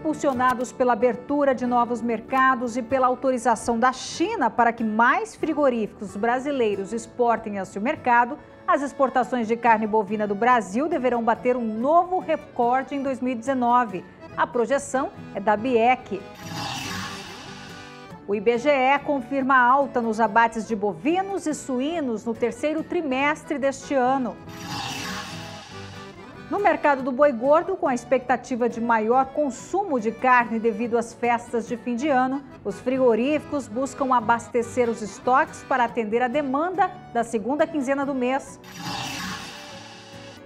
impulsionados pela abertura de novos mercados e pela autorização da China para que mais frigoríficos brasileiros exportem a seu mercado, as exportações de carne bovina do Brasil deverão bater um novo recorde em 2019. A projeção é da BIEC. O IBGE confirma alta nos abates de bovinos e suínos no terceiro trimestre deste ano. No mercado do boi gordo, com a expectativa de maior consumo de carne devido às festas de fim de ano, os frigoríficos buscam abastecer os estoques para atender a demanda da segunda quinzena do mês.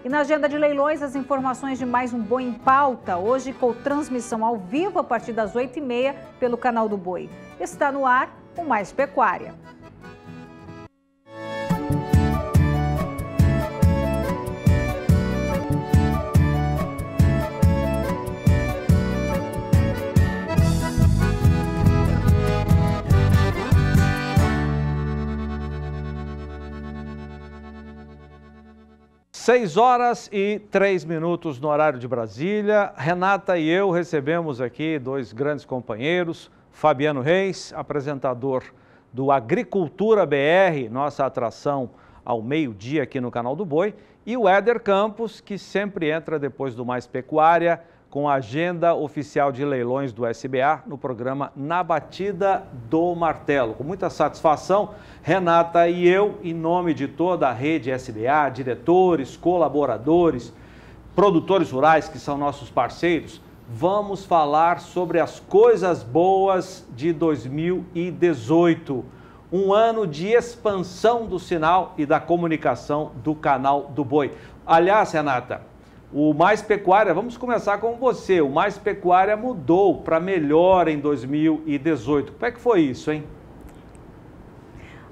E na agenda de leilões, as informações de mais um Boi em Pauta, hoje com transmissão ao vivo a partir das 8h30 pelo canal do Boi. Está no ar o Mais Pecuária. 6 horas e 3 minutos no horário de Brasília. Renata e eu recebemos aqui dois grandes companheiros, Fabiano Reis, apresentador do Agricultura BR, nossa atração ao meio-dia aqui no canal do Boi, e o Éder Campos, que sempre entra depois do Mais Pecuária com a agenda oficial de leilões do SBA no programa Na Batida do Martelo. Com muita satisfação, Renata e eu, em nome de toda a rede SBA, diretores, colaboradores, produtores rurais que são nossos parceiros, vamos falar sobre as coisas boas de 2018. Um ano de expansão do sinal e da comunicação do canal do Boi. Aliás, Renata, o Mais Pecuária, vamos começar com você. O Mais Pecuária mudou para melhor em 2018. Como é que foi isso, hein?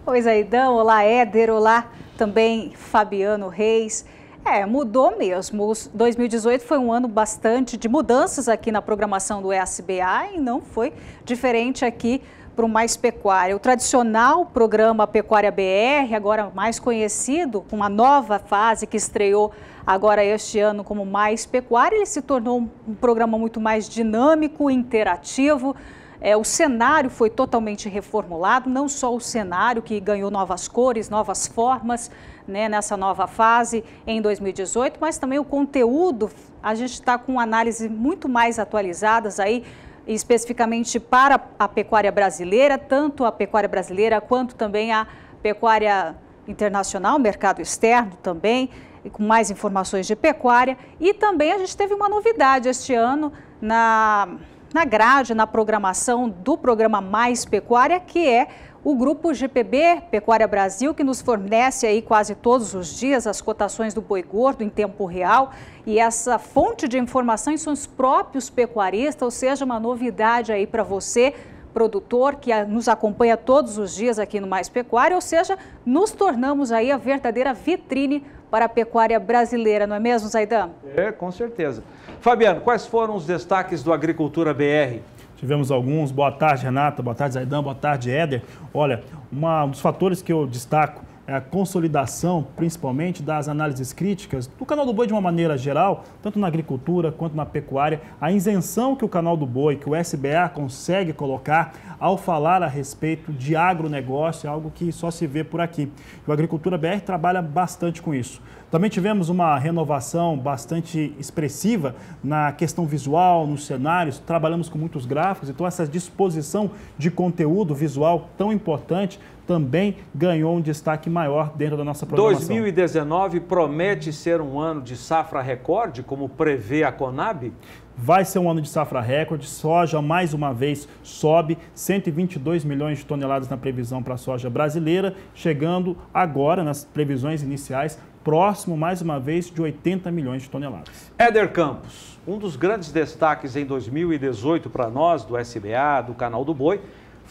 Oi, Zaidão. Olá, Éder. Olá também, Fabiano Reis. É, mudou mesmo. 2018 foi um ano bastante de mudanças aqui na programação do ESBA e não foi diferente aqui para o Mais Pecuária. O tradicional programa Pecuária BR, agora mais conhecido, uma nova fase que estreou agora este ano como Mais Pecuária, ele se tornou um programa muito mais dinâmico, interativo. É, o cenário foi totalmente reformulado, não só o cenário que ganhou novas cores, novas formas né, nessa nova fase em 2018, mas também o conteúdo. A gente está com análises muito mais atualizadas aí especificamente para a pecuária brasileira, tanto a pecuária brasileira quanto também a pecuária internacional, mercado externo também, com mais informações de pecuária. E também a gente teve uma novidade este ano na, na grade, na programação do programa Mais Pecuária, que é o grupo GPB Pecuária Brasil, que nos fornece aí quase todos os dias as cotações do boi gordo em tempo real. E essa fonte de informações são os próprios pecuaristas, ou seja, uma novidade aí para você, produtor que nos acompanha todos os dias aqui no Mais Pecuária, ou seja, nos tornamos aí a verdadeira vitrine para a pecuária brasileira, não é mesmo, Zaidan? É, com certeza. Fabiano, quais foram os destaques do Agricultura BR? tivemos alguns. Boa tarde, Renata. Boa tarde, Zaidan. Boa tarde, Éder. Olha, uma, um dos fatores que eu destaco é a consolidação, principalmente, das análises críticas do canal do boi de uma maneira geral, tanto na agricultura quanto na pecuária, a isenção que o canal do boi, que o SBA consegue colocar ao falar a respeito de agronegócio, é algo que só se vê por aqui. O Agricultura BR trabalha bastante com isso. Também tivemos uma renovação bastante expressiva na questão visual, nos cenários, trabalhamos com muitos gráficos, então essa disposição de conteúdo visual tão importante também ganhou um destaque maior dentro da nossa programação. 2019 promete ser um ano de safra recorde, como prevê a Conab? Vai ser um ano de safra recorde, soja mais uma vez sobe, 122 milhões de toneladas na previsão para a soja brasileira, chegando agora nas previsões iniciais próximo mais uma vez de 80 milhões de toneladas. Éder Campos, um dos grandes destaques em 2018 para nós do SBA, do Canal do Boi,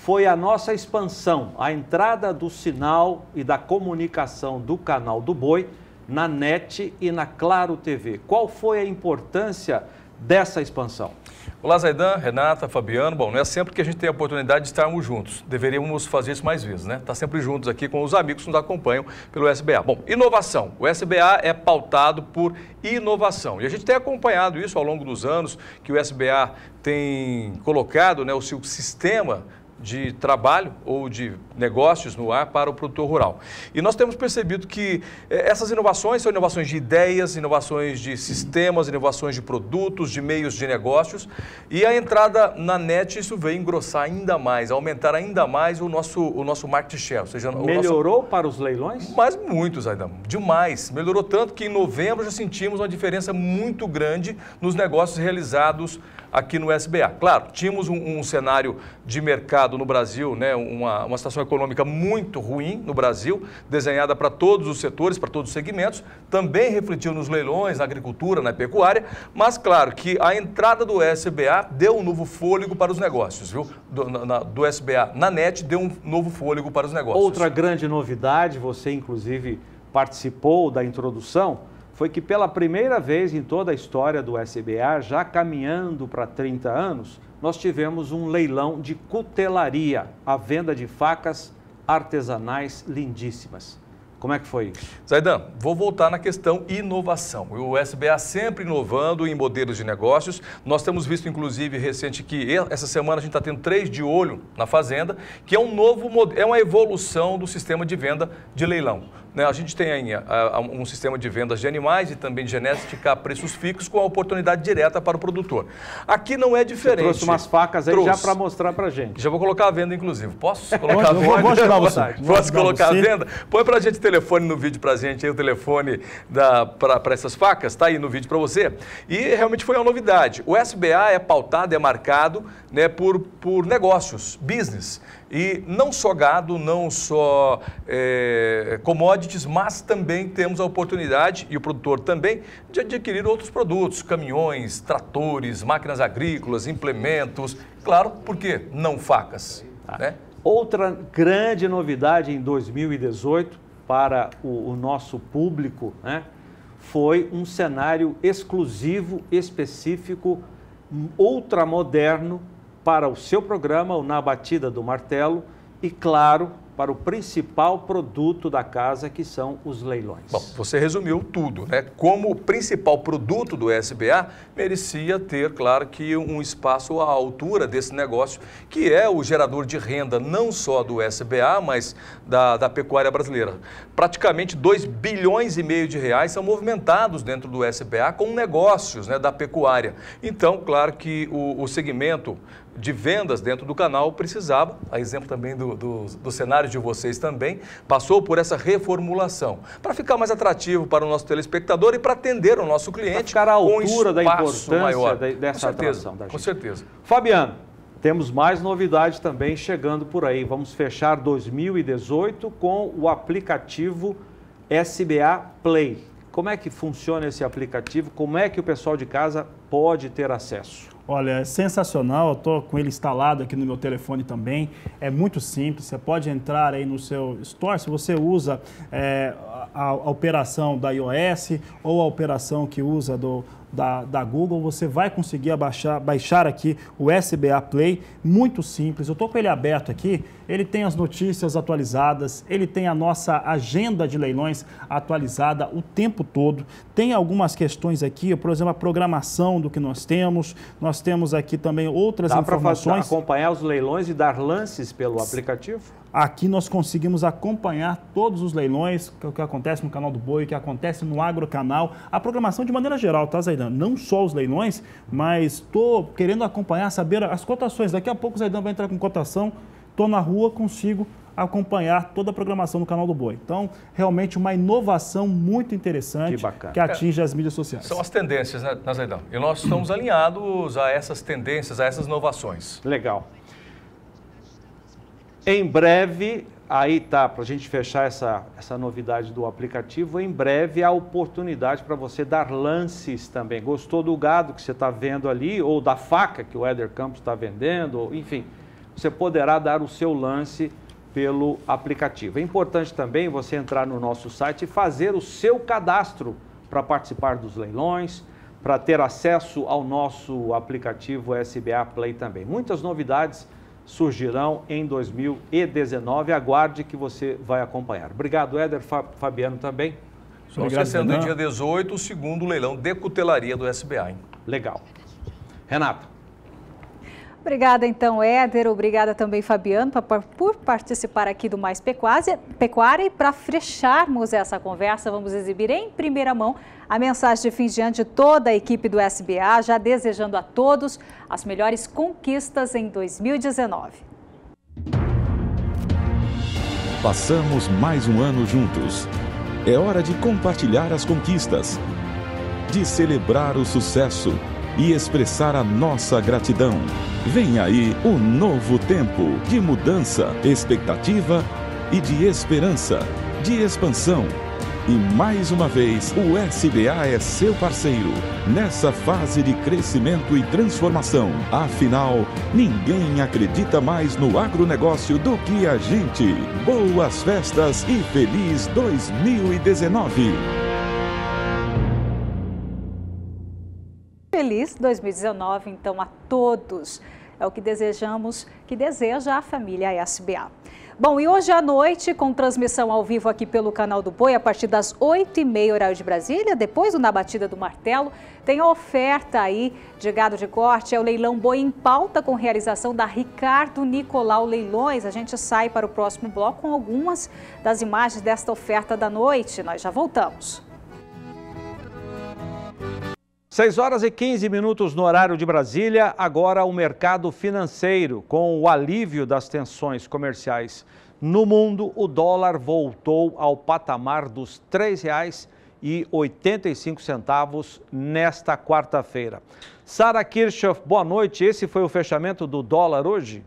foi a nossa expansão, a entrada do sinal e da comunicação do canal do Boi na NET e na Claro TV. Qual foi a importância dessa expansão? Olá, Zaidan, Renata, Fabiano. Bom, não é sempre que a gente tem a oportunidade de estarmos juntos. Deveríamos fazer isso mais vezes, né? Estar tá sempre juntos aqui com os amigos que nos acompanham pelo SBA. Bom, inovação. O SBA é pautado por inovação. E a gente tem acompanhado isso ao longo dos anos, que o SBA tem colocado né, o seu sistema de trabalho ou de negócios no ar para o produtor rural. E nós temos percebido que eh, essas inovações são inovações de ideias, inovações de sistemas, inovações de produtos, de meios de negócios. E a entrada na net, isso veio engrossar ainda mais, aumentar ainda mais o nosso, o nosso market share. Ou seja, Melhorou nosso... para os leilões? Mas muitos, Aidam. Demais. Melhorou tanto que em novembro já sentimos uma diferença muito grande nos negócios realizados aqui no SBA. Claro, tínhamos um, um cenário de mercado no Brasil, né, uma, uma situação econômica muito ruim no Brasil, desenhada para todos os setores, para todos os segmentos, também refletiu nos leilões, na agricultura, na pecuária, mas claro que a entrada do SBA deu um novo fôlego para os negócios, viu? Do, na, do SBA na net deu um novo fôlego para os negócios. Outra grande novidade, você inclusive participou da introdução, foi que pela primeira vez em toda a história do SBA, já caminhando para 30 anos, nós tivemos um leilão de cutelaria, a venda de facas artesanais lindíssimas. Como é que foi isso? Zaidan, vou voltar na questão inovação. O SBA sempre inovando em modelos de negócios. Nós temos visto, inclusive, recente que essa semana a gente está tendo três de olho na Fazenda, que é um novo é uma evolução do sistema de venda de leilão. Né, a gente tem a, a, um sistema de vendas de animais e também de genética a preços fixos com a oportunidade direta para o produtor. Aqui não é diferente. Você trouxe umas facas aí trouxe. já para mostrar para gente. Já vou colocar a venda, inclusive. Posso é, colocar a venda? Vou, vou você. Posso colocar a venda? Põe para a gente o telefone no vídeo para a gente, aí, o telefone para essas facas, está aí no vídeo para você. E realmente foi uma novidade. O SBA é pautado, é marcado né, por, por negócios, business. E não só gado, não só é, commodities, mas também temos a oportunidade, e o produtor também, de adquirir outros produtos, caminhões, tratores, máquinas agrícolas, implementos. Claro, por que não facas? Tá. Né? Outra grande novidade em 2018 para o, o nosso público né, foi um cenário exclusivo, específico, ultramoderno para o seu programa, o Na Batida do Martelo, e, claro, para o principal produto da casa, que são os leilões. Bom, você resumiu tudo, né? Como o principal produto do SBA, merecia ter, claro, que um espaço à altura desse negócio, que é o gerador de renda não só do SBA, mas da, da pecuária brasileira. Praticamente 2 bilhões e meio de reais são movimentados dentro do SBA com negócios né, da pecuária. Então, claro que o, o segmento de vendas dentro do canal precisava, a exemplo também do, do, do cenário de vocês também, passou por essa reformulação para ficar mais atrativo para o nosso telespectador e para atender o nosso cliente. ficar à altura um da importância maior. dessa da gente, Com certeza. Fabiano, temos mais novidades também chegando por aí. Vamos fechar 2018 com o aplicativo SBA Play. Como é que funciona esse aplicativo? Como é que o pessoal de casa pode ter acesso? Olha, é sensacional, eu estou com ele instalado aqui no meu telefone também. É muito simples, você pode entrar aí no seu store, se você usa é, a, a, operação da iOS ou a operação que usa do, da, da Google, você vai conseguir abaixar, baixar aqui o SBA Play, muito simples. Eu estou com ele aberto aqui, ele tem as notícias atualizadas, ele tem a nossa agenda de leilões atualizada o tempo todo. Tem algumas questões aqui, por exemplo, a programação do que nós temos, nós temos aqui também outras Dá informações. Dá para acompanhar os leilões e dar lances pelo aplicativo? Aqui nós conseguimos acompanhar todos os leilões, é o que acontece no canal do Boi, o que acontece no Agrocanal, a programação de maneira geral, tá, Zaidan? Não só os leilões, mas estou querendo acompanhar, saber as cotações. Daqui a pouco o Zaidan vai entrar com cotação, estou na rua, consigo acompanhar toda a programação do canal do Boi. Então, realmente uma inovação muito interessante que, que atinge é, as mídias sociais. São as tendências, né, né, Zaidan? E nós estamos alinhados a essas tendências, a essas inovações. Legal. Em breve, aí tá, para a gente fechar essa, essa novidade do aplicativo, em breve a oportunidade para você dar lances também. Gostou do gado que você está vendo ali, ou da faca que o Éder Campos está vendendo, ou, enfim, você poderá dar o seu lance pelo aplicativo. É importante também você entrar no nosso site e fazer o seu cadastro para participar dos leilões, para ter acesso ao nosso aplicativo SBA Play também. Muitas novidades surgirão em 2019. Aguarde que você vai acompanhar. Obrigado, Éder, Fabiano também. É Obrigado, sendo dia 18, o segundo leilão de cutelaria do SBA. Hein? Legal. Renato. Obrigada então, Éder. Obrigada também, Fabiano, por participar aqui do Mais Pecuária. E para fecharmos essa conversa, vamos exibir em primeira mão a mensagem de fim de ano de toda a equipe do SBA, já desejando a todos as melhores conquistas em 2019. Passamos mais um ano juntos. É hora de compartilhar as conquistas, de celebrar o sucesso e expressar a nossa gratidão. Vem aí o novo tempo de mudança, expectativa e de esperança, de expansão. E mais uma vez, o SBA é seu parceiro nessa fase de crescimento e transformação. Afinal, ninguém acredita mais no agronegócio do que a gente. Boas festas e feliz 2019! feliz 2019 então a todos. É o que desejamos, que deseja a família SBA. Bom, e hoje à noite, com transmissão ao vivo aqui pelo canal do Boi, a partir das 8h30, horário de Brasília, depois do Na Batida do Martelo, tem a oferta aí de gado de corte, é o leilão Boi em Pauta, com realização da Ricardo Nicolau Leilões. A gente sai para o próximo bloco com algumas das imagens desta oferta da noite. Nós já voltamos. 6 horas e 15 minutos no horário de Brasília, agora o mercado financeiro. Com o alívio das tensões comerciais no mundo, o dólar voltou ao patamar dos R$ 3,85 nesta quarta-feira. Sara Kirchhoff, boa noite. Esse foi o fechamento do dólar hoje?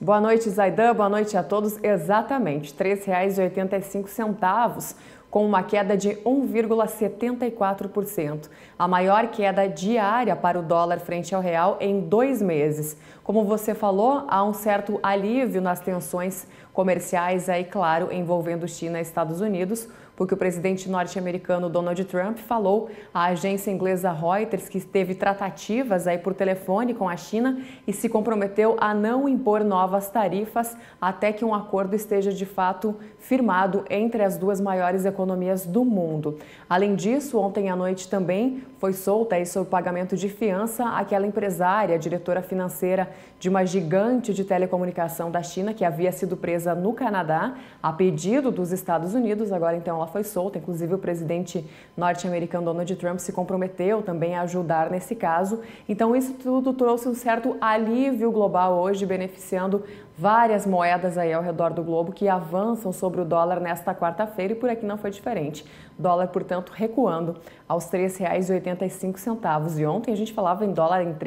Boa noite, Zaidan. Boa noite a todos. Exatamente, R$ 3,85 com uma queda de 1,74%, a maior queda diária para o dólar frente ao real em dois meses. Como você falou, há um certo alívio nas tensões comerciais aí, claro, envolvendo China e Estados Unidos, porque o presidente norte-americano Donald Trump falou à agência inglesa Reuters que teve tratativas aí por telefone com a China e se comprometeu a não impor novas tarifas até que um acordo esteja de fato firmado entre as duas maiores economias do mundo. Além disso, ontem à noite também foi solta aí sobre o pagamento de fiança aquela empresária, diretora financeira de uma gigante de telecomunicação da China que havia sido presa no Canadá a pedido dos Estados Unidos. Agora então ela foi solta. Inclusive, o presidente norte-americano Donald Trump se comprometeu também a ajudar nesse caso. Então, isso tudo trouxe um certo alívio global hoje, beneficiando várias moedas aí ao redor do globo que avançam sobre o dólar nesta quarta-feira e por aqui não foi diferente. dólar, portanto, recuando aos R$ 3,85. E ontem a gente falava em dólar em R$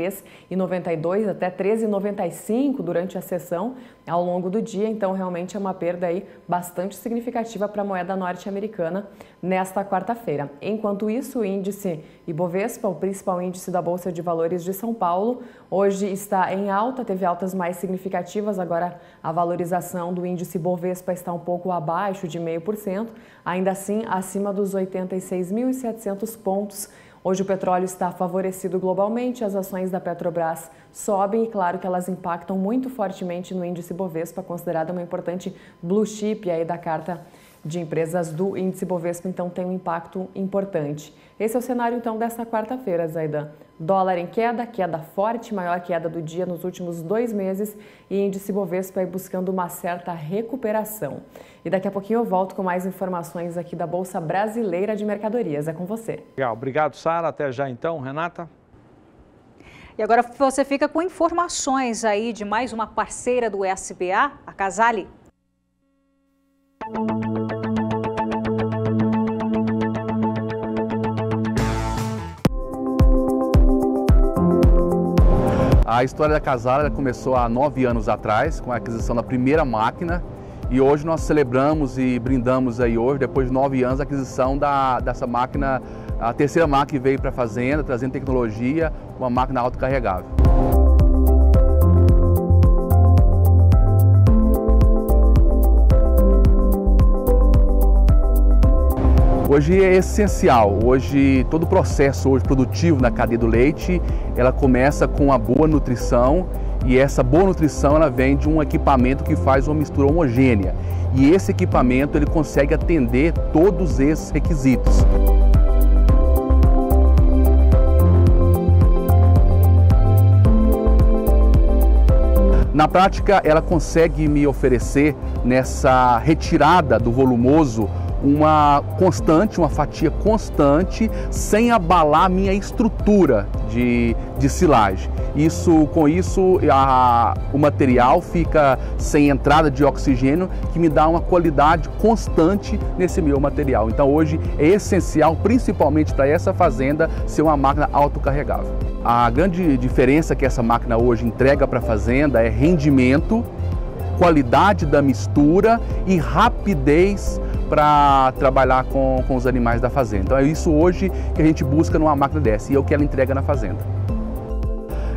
3,92 até R$ 3,95 durante a sessão ao longo do dia, então realmente é uma perda aí bastante significativa para a moeda norte-americana nesta quarta-feira. Enquanto isso, o índice Ibovespa, o principal índice da Bolsa de Valores de São Paulo, hoje está em alta, teve altas mais significativas agora Agora, a valorização do índice Bovespa está um pouco abaixo de 0,5%, ainda assim acima dos 86.700 pontos. Hoje o petróleo está favorecido globalmente, as ações da Petrobras sobem e claro que elas impactam muito fortemente no índice Bovespa, considerada uma importante blue chip aí da carta de empresas do índice Bovespa, então tem um impacto importante. Esse é o cenário então dessa quarta-feira, Zaidan. Dólar em queda, queda forte, maior queda do dia nos últimos dois meses e índice Bovespa aí buscando uma certa recuperação. E daqui a pouquinho eu volto com mais informações aqui da Bolsa Brasileira de Mercadorias. É com você. Legal, obrigado Sara, até já então, Renata. E agora você fica com informações aí de mais uma parceira do SBA, a Casale. A história da Casara começou há nove anos atrás, com a aquisição da primeira máquina, e hoje nós celebramos e brindamos aí hoje, depois de nove anos, a aquisição da, dessa máquina, a terceira máquina que veio para a fazenda, trazendo tecnologia, uma máquina autocarregável. Hoje é essencial, hoje todo o processo hoje produtivo na cadeia do leite, ela começa com a boa nutrição e essa boa nutrição ela vem de um equipamento que faz uma mistura homogênea. E esse equipamento ele consegue atender todos esses requisitos. Na prática, ela consegue me oferecer nessa retirada do volumoso uma constante, uma fatia constante, sem abalar minha estrutura de, de silagem. Isso, com isso, a, o material fica sem entrada de oxigênio, que me dá uma qualidade constante nesse meu material. Então, hoje é essencial, principalmente para essa fazenda, ser uma máquina autocarregável. A grande diferença que essa máquina hoje entrega para a fazenda é rendimento, qualidade da mistura e rapidez para trabalhar com, com os animais da fazenda. Então é isso hoje que a gente busca numa máquina dessa e é o que ela entrega na fazenda.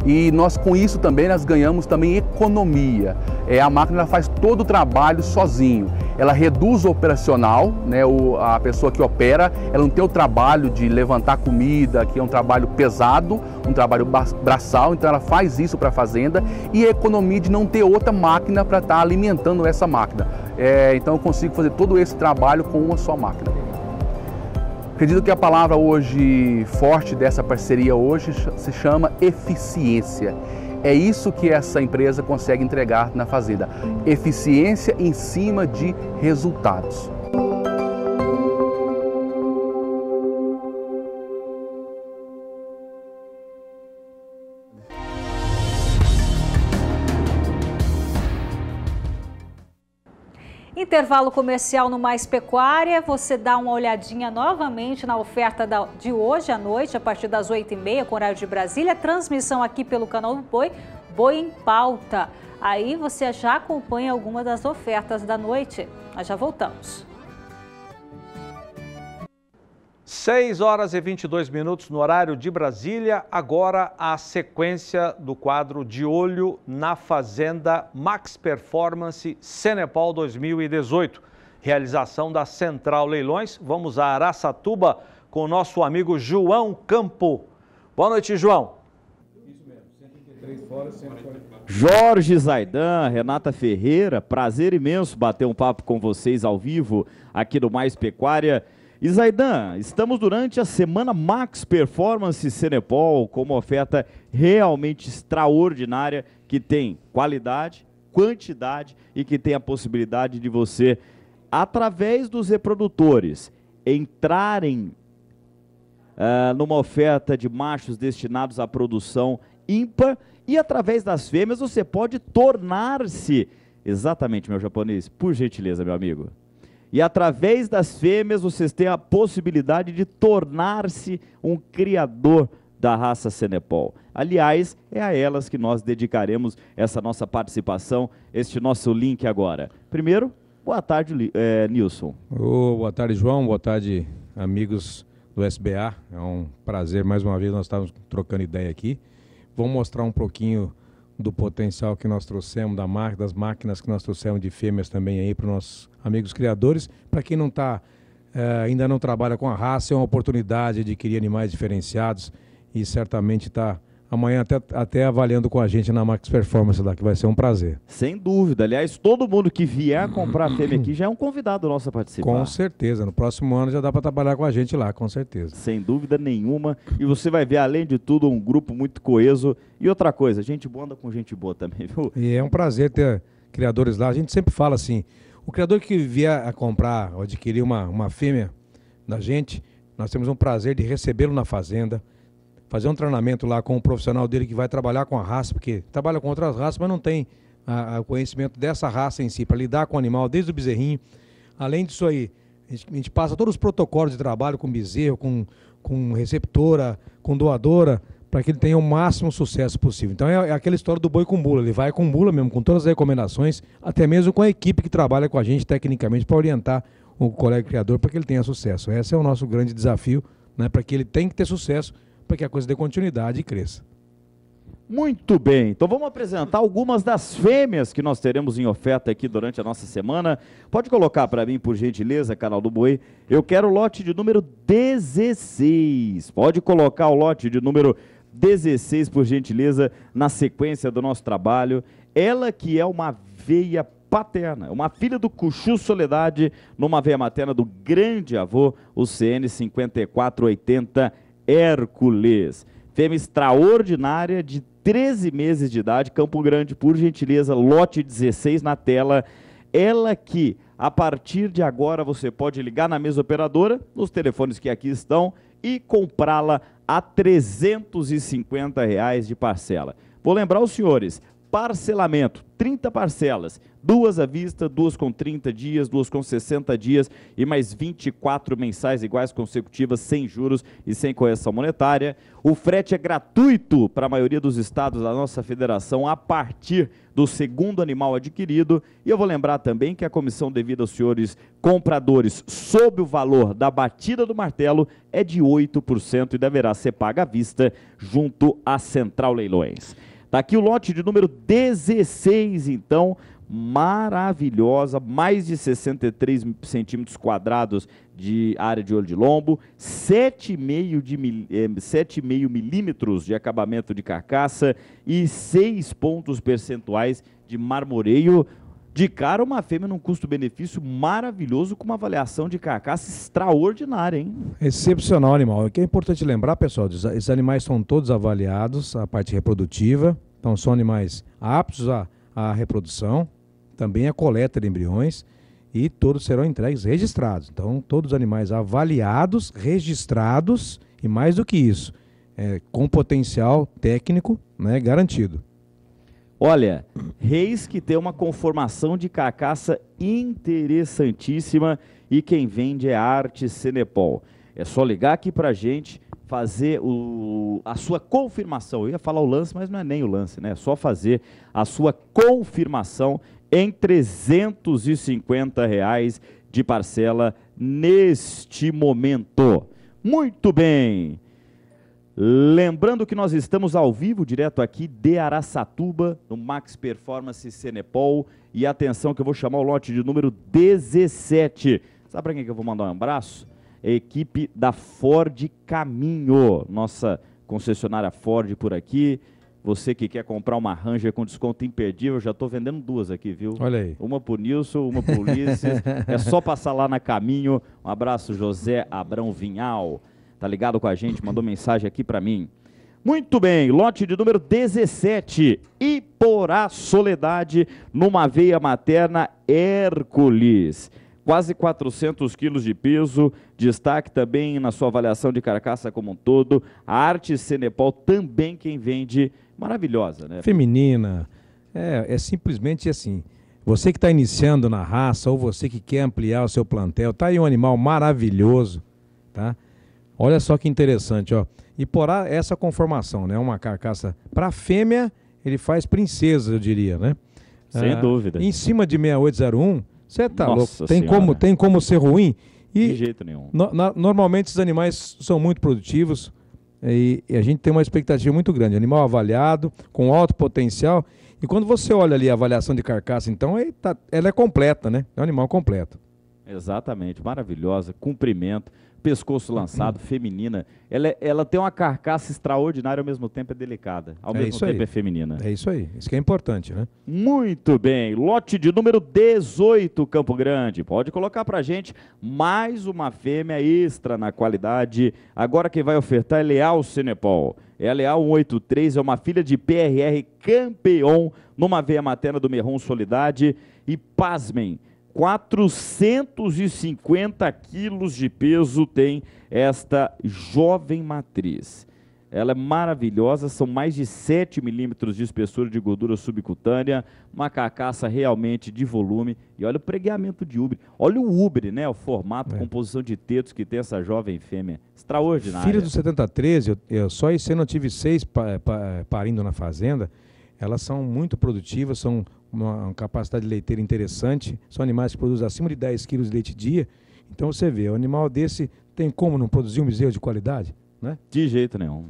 E nós com isso também nós ganhamos também economia. É, a máquina faz todo o trabalho sozinho. Ela reduz o operacional, né, o, a pessoa que opera, ela não tem o trabalho de levantar comida, que é um trabalho pesado, um trabalho braçal, então ela faz isso para a fazenda e a economia de não ter outra máquina para estar tá alimentando essa máquina. É, então eu consigo fazer todo esse trabalho com uma só máquina. Acredito que a palavra hoje forte dessa parceria hoje se chama eficiência. É isso que essa empresa consegue entregar na fazenda. Eficiência em cima de resultados. intervalo comercial no Mais Pecuária, você dá uma olhadinha novamente na oferta de hoje à noite, a partir das 8h30, com horário de Brasília. Transmissão aqui pelo canal do Boi, Boi em Pauta. Aí você já acompanha alguma das ofertas da noite. Nós já voltamos. 6 horas e 22 minutos no horário de Brasília. Agora a sequência do quadro De Olho na Fazenda Max Performance Senepal 2018. Realização da Central Leilões. Vamos a Araçatuba com o nosso amigo João Campo. Boa noite, João. Jorge Zaidan, Renata Ferreira, prazer imenso bater um papo com vocês ao vivo aqui do Mais Pecuária. Isaidan, estamos durante a semana Max Performance Cenepol com uma oferta realmente extraordinária que tem qualidade, quantidade e que tem a possibilidade de você, através dos reprodutores, entrarem uh, numa oferta de machos destinados à produção ímpar e através das fêmeas você pode tornar-se, exatamente meu japonês, por gentileza meu amigo, e através das fêmeas vocês têm a possibilidade de tornar-se um criador da raça Senepol. Aliás, é a elas que nós dedicaremos essa nossa participação, este nosso link agora. Primeiro, boa tarde, é, Nilson. Oh, boa tarde, João. Boa tarde, amigos do SBA. É um prazer mais uma vez nós estamos trocando ideia aqui. Vou mostrar um pouquinho do potencial que nós trouxemos, da marca, das máquinas que nós trouxemos de fêmeas também aí para os nossos amigos criadores. Para quem não está, eh, ainda não trabalha com a raça, é uma oportunidade de adquirir animais diferenciados e certamente está amanhã até, até avaliando com a gente na Max Performance lá, que vai ser um prazer. Sem dúvida. Aliás, todo mundo que vier comprar a Fêmea aqui já é um convidado nosso a participar. Com certeza. No próximo ano já dá para trabalhar com a gente lá, com certeza. Sem dúvida nenhuma. E você vai ver, além de tudo, um grupo muito coeso. E outra coisa, gente boa anda com gente boa também, viu? E é um prazer ter criadores lá. A gente sempre fala assim, o criador que vier a comprar ou adquirir uma, uma fêmea da gente, nós temos um prazer de recebê-lo na fazenda, fazer um treinamento lá com o profissional dele que vai trabalhar com a raça, porque trabalha com outras raças, mas não tem o conhecimento dessa raça em si, para lidar com o animal, desde o bezerrinho. Além disso aí, a gente, a gente passa todos os protocolos de trabalho com bezerro, com, com receptora, com doadora, para que ele tenha o máximo sucesso possível. Então é, é aquela história do boi com bula, ele vai com bula mesmo, com todas as recomendações, até mesmo com a equipe que trabalha com a gente tecnicamente para orientar o colega criador para que ele tenha sucesso. Esse é o nosso grande desafio, né, para que ele tenha que ter sucesso para que a coisa dê continuidade e cresça. Muito bem, então vamos apresentar algumas das fêmeas que nós teremos em oferta aqui durante a nossa semana. Pode colocar para mim, por gentileza, canal do Boi. Eu quero o lote de número 16. Pode colocar o lote de número 16, por gentileza, na sequência do nosso trabalho. Ela que é uma veia paterna, uma filha do Cuxu Soledade, numa veia materna do grande avô, o CN 5480 Hércules. Fêmea extraordinária de 13 meses de idade, Campo Grande, por gentileza, lote 16 na tela. Ela que, a partir de agora, você pode ligar na mesa operadora, nos telefones que aqui estão, e comprá-la a 350 reais de parcela. Vou lembrar os senhores, parcelamento, 30 parcelas, duas à vista, duas com 30 dias, duas com 60 dias e mais 24 mensais iguais consecutivas, sem juros e sem correção monetária. O frete é gratuito para a maioria dos estados da nossa federação a partir do segundo animal adquirido. E eu vou lembrar também que a comissão devida aos senhores compradores sob o valor da batida do martelo é de 8% e deverá ser paga à vista junto à Central Leilões. Tá aqui o lote de número 16, então, maravilhosa, mais de 63 centímetros quadrados de área de olho de lombo, 7,5 de mil, 7,5 eh, milímetros de acabamento de carcaça e 6 pontos percentuais de marmoreio de cara, uma fêmea num custo-benefício maravilhoso com uma avaliação de carcaça extraordinária, hein? Excepcional animal. O que é importante lembrar, pessoal, esses animais são todos avaliados, a parte reprodutiva, então são animais aptos à, à reprodução, também a coleta de embriões e todos serão entregues registrados. Então, todos os animais avaliados, registrados e mais do que isso, é, com potencial técnico né, garantido. Olha, Reis que tem uma conformação de carcaça interessantíssima e quem vende é Arte Cenepol. É só ligar aqui pra gente, fazer o, a sua confirmação. Eu ia falar o lance, mas não é nem o lance, né? É só fazer a sua confirmação em 350 reais de parcela neste momento. Muito bem. Lembrando que nós estamos ao vivo, direto aqui de Araçatuba, no Max Performance Cenepol. E atenção que eu vou chamar o lote de número 17. Sabe para quem que eu vou mandar um abraço? É a equipe da Ford Caminho, nossa concessionária Ford por aqui. Você que quer comprar uma Ranger com desconto imperdível, já estou vendendo duas aqui, viu? Olha aí. Uma por Nilson, uma por Ulisses. é só passar lá na Caminho. Um abraço, José Abrão Vinhal tá ligado com a gente, mandou mensagem aqui para mim. Muito bem, lote de número 17, Iporá Soledade, numa veia materna Hércules. Quase 400 quilos de peso, destaque também na sua avaliação de carcaça como um todo. A arte Senepol também quem vende, maravilhosa, né? Feminina, é, é simplesmente assim, você que está iniciando na raça ou você que quer ampliar o seu plantel, tá aí um animal maravilhoso, tá? Olha só que interessante, ó. E porá essa conformação, né? Uma carcaça para fêmea, ele faz princesa, eu diria, né? Sem ah, dúvida. Em cima de 6801, você tá Nossa louco. Tem como, tem como ser ruim? E de jeito nenhum. No, na, normalmente esses animais são muito produtivos e, e, a gente tem uma expectativa muito grande. Animal avaliado, com alto potencial. E quando você olha ali a avaliação de carcaça, então ele tá, ela é completa, né? É um animal completo. Exatamente, maravilhosa, cumprimento pescoço lançado, uhum. feminina. Ela, é, ela tem uma carcaça extraordinária, ao mesmo tempo é delicada. Ao é mesmo tempo aí. é feminina. É isso aí. Isso que é importante, né? Muito bem. Lote de número 18, Campo Grande. Pode colocar pra gente mais uma fêmea extra na qualidade. Agora quem vai ofertar é Leal Cinepol. É a Leal 183, é uma filha de PRR campeão numa veia materna do Merron Solidade. E pasmem, 450 quilos de peso tem esta jovem matriz. Ela é maravilhosa, são mais de 7 milímetros de espessura de gordura subcutânea, uma carcaça realmente de volume. E olha o pregueamento de ubre. Olha o ubre, né? O formato, é. composição de tetos que tem essa jovem fêmea. Extraordinária. Filha do 7013, eu, eu, só esse ano eu tive seis pa, pa, parindo na fazenda. Elas são muito produtivas, são uma capacidade leiteira interessante, são animais que produzem acima de 10 quilos de leite dia. Então você vê, um animal desse tem como não produzir um bezerro de qualidade, né? De jeito nenhum.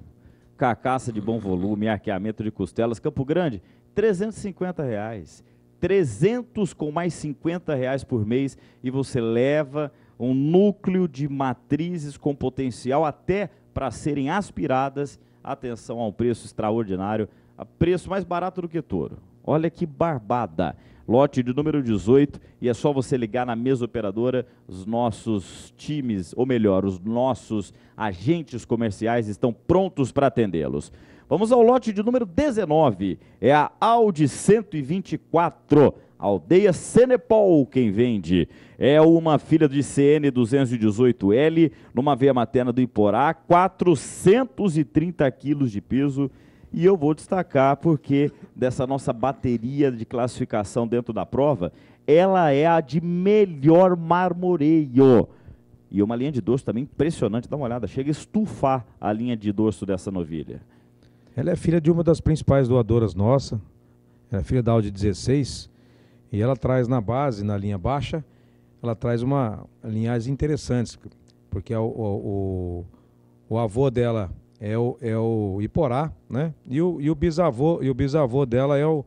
Carcaça de bom volume, arqueamento de costelas, Campo Grande, 350 reais. 300 com mais 50 reais por mês e você leva um núcleo de matrizes com potencial até para serem aspiradas. Atenção a um preço extraordinário, a preço mais barato do que touro. Olha que barbada. Lote de número 18 e é só você ligar na mesa operadora. Os nossos times, ou melhor, os nossos agentes comerciais estão prontos para atendê-los. Vamos ao lote de número 19. É a Audi 124. Aldeia Senepol, quem vende. É uma filha de CN 218L, numa veia materna do Iporá, 430 quilos de peso e eu vou destacar porque dessa nossa bateria de classificação dentro da prova, ela é a de melhor marmoreio. E uma linha de dorso também impressionante, dá uma olhada, chega a estufar a linha de dorso dessa novilha. Ela é filha de uma das principais doadoras nossa, ela é filha da Audi 16, e ela traz na base, na linha baixa, ela traz uma linhagens interessantes, porque o, o, o, o avô dela é o, é o Iporá, né? E o, e o bisavô e o bisavô dela é o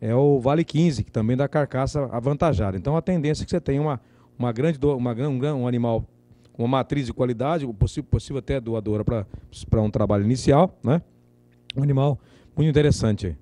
é o Vale 15, que também dá carcaça avantajada. Então a tendência é que você tenha uma uma grande do, uma um, um animal com uma matriz de qualidade, possível, possível até doadora para para um trabalho inicial, né? Um animal muito interessante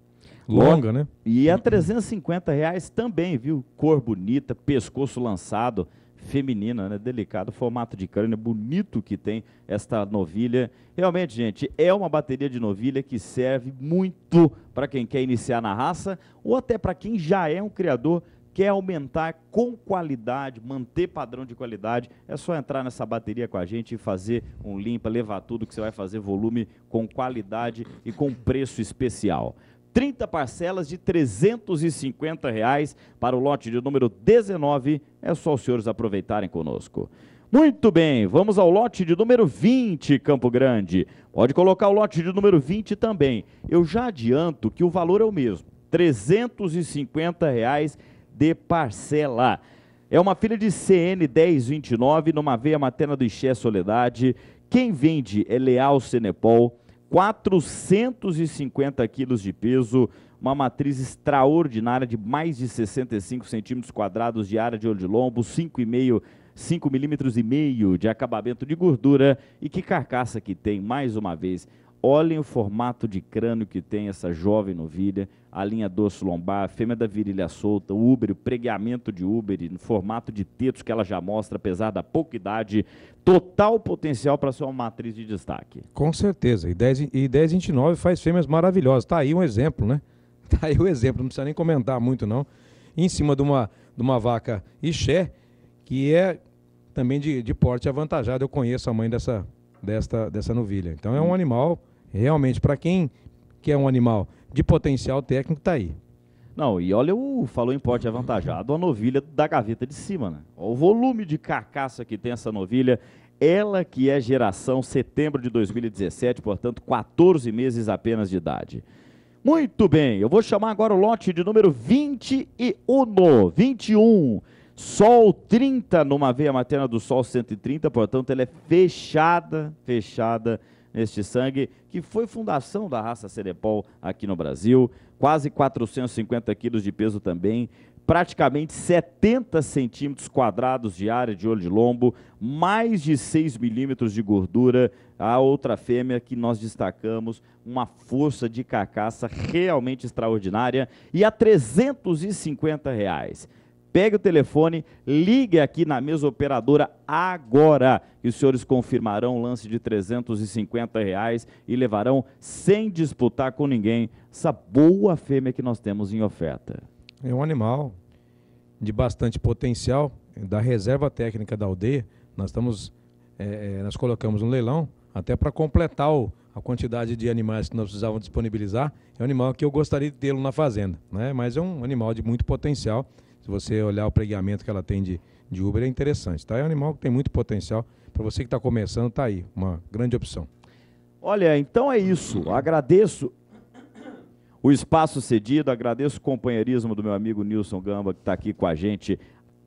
Longa, né? E a 350 reais também, viu? Cor bonita, pescoço lançado feminina, né? Delicado, formato de crânio, bonito que tem esta novilha. Realmente, gente, é uma bateria de novilha que serve muito para quem quer iniciar na raça ou até para quem já é um criador quer aumentar com qualidade, manter padrão de qualidade, é só entrar nessa bateria com a gente e fazer um limpa, levar tudo que você vai fazer volume com qualidade e com preço especial. 30 parcelas de R$ 350 reais para o lote de número 19 é só os senhores aproveitarem conosco. Muito bem, vamos ao lote de número 20, Campo Grande. Pode colocar o lote de número 20 também. Eu já adianto que o valor é o mesmo, R$ 350 reais de parcela. É uma filha de CN 1029, numa veia materna do Ixé Soledade. Quem vende é Leal Senepol, 450 quilos de peso, uma matriz extraordinária de mais de 65 centímetros quadrados de área de olho de lombo, 5,5 5 milímetros e meio de acabamento de gordura e que carcaça que tem, mais uma vez. Olhem o formato de crânio que tem essa jovem novilha, a linha dorso lombar, a fêmea da virilha solta, o o pregamento de úbere no formato de tetos que ela já mostra, apesar da pouca idade, total potencial para ser uma matriz de destaque. Com certeza, e 1029 e 10, faz fêmeas maravilhosas. Tá aí um exemplo, né? Tá aí o exemplo, não precisa nem comentar muito não. Em cima de uma, de uma vaca Ixé, que é também de, de porte avantajado. Eu conheço a mãe dessa, dessa dessa novilha. Então é um animal, realmente, para quem quer um animal de potencial técnico, tá aí. Não, e olha o falou em porte avantajado, a novilha da gaveta de cima, né? Olha o volume de carcaça que tem essa novilha, ela que é geração setembro de 2017, portanto, 14 meses apenas de idade. Muito bem, eu vou chamar agora o lote de número 21, 21, Sol 30 numa veia materna do Sol 130, portanto ela é fechada, fechada neste sangue, que foi fundação da raça Cerepol aqui no Brasil, quase 450 quilos de peso também, praticamente 70 centímetros quadrados de área de olho de lombo, mais de 6 milímetros de gordura, a outra fêmea que nós destacamos, uma força de carcaça realmente extraordinária e a 350 reais. Pegue o telefone, ligue aqui na mesa operadora agora e os senhores confirmarão o lance de 350 reais e levarão sem disputar com ninguém essa boa fêmea que nós temos em oferta. É um animal de bastante potencial da reserva técnica da aldeia. Nós estamos, é, nós colocamos um leilão até para completar o, a quantidade de animais que nós precisávamos disponibilizar. É um animal que eu gostaria de tê-lo na fazenda, né? mas é um animal de muito potencial. Se você olhar o preguiamento que ela tem de, de Uber, é interessante. Tá? É um animal que tem muito potencial. Para você que está começando, está aí, uma grande opção. Olha, então é isso. Agradeço o espaço cedido, agradeço o companheirismo do meu amigo Nilson Gamba, que está aqui com a gente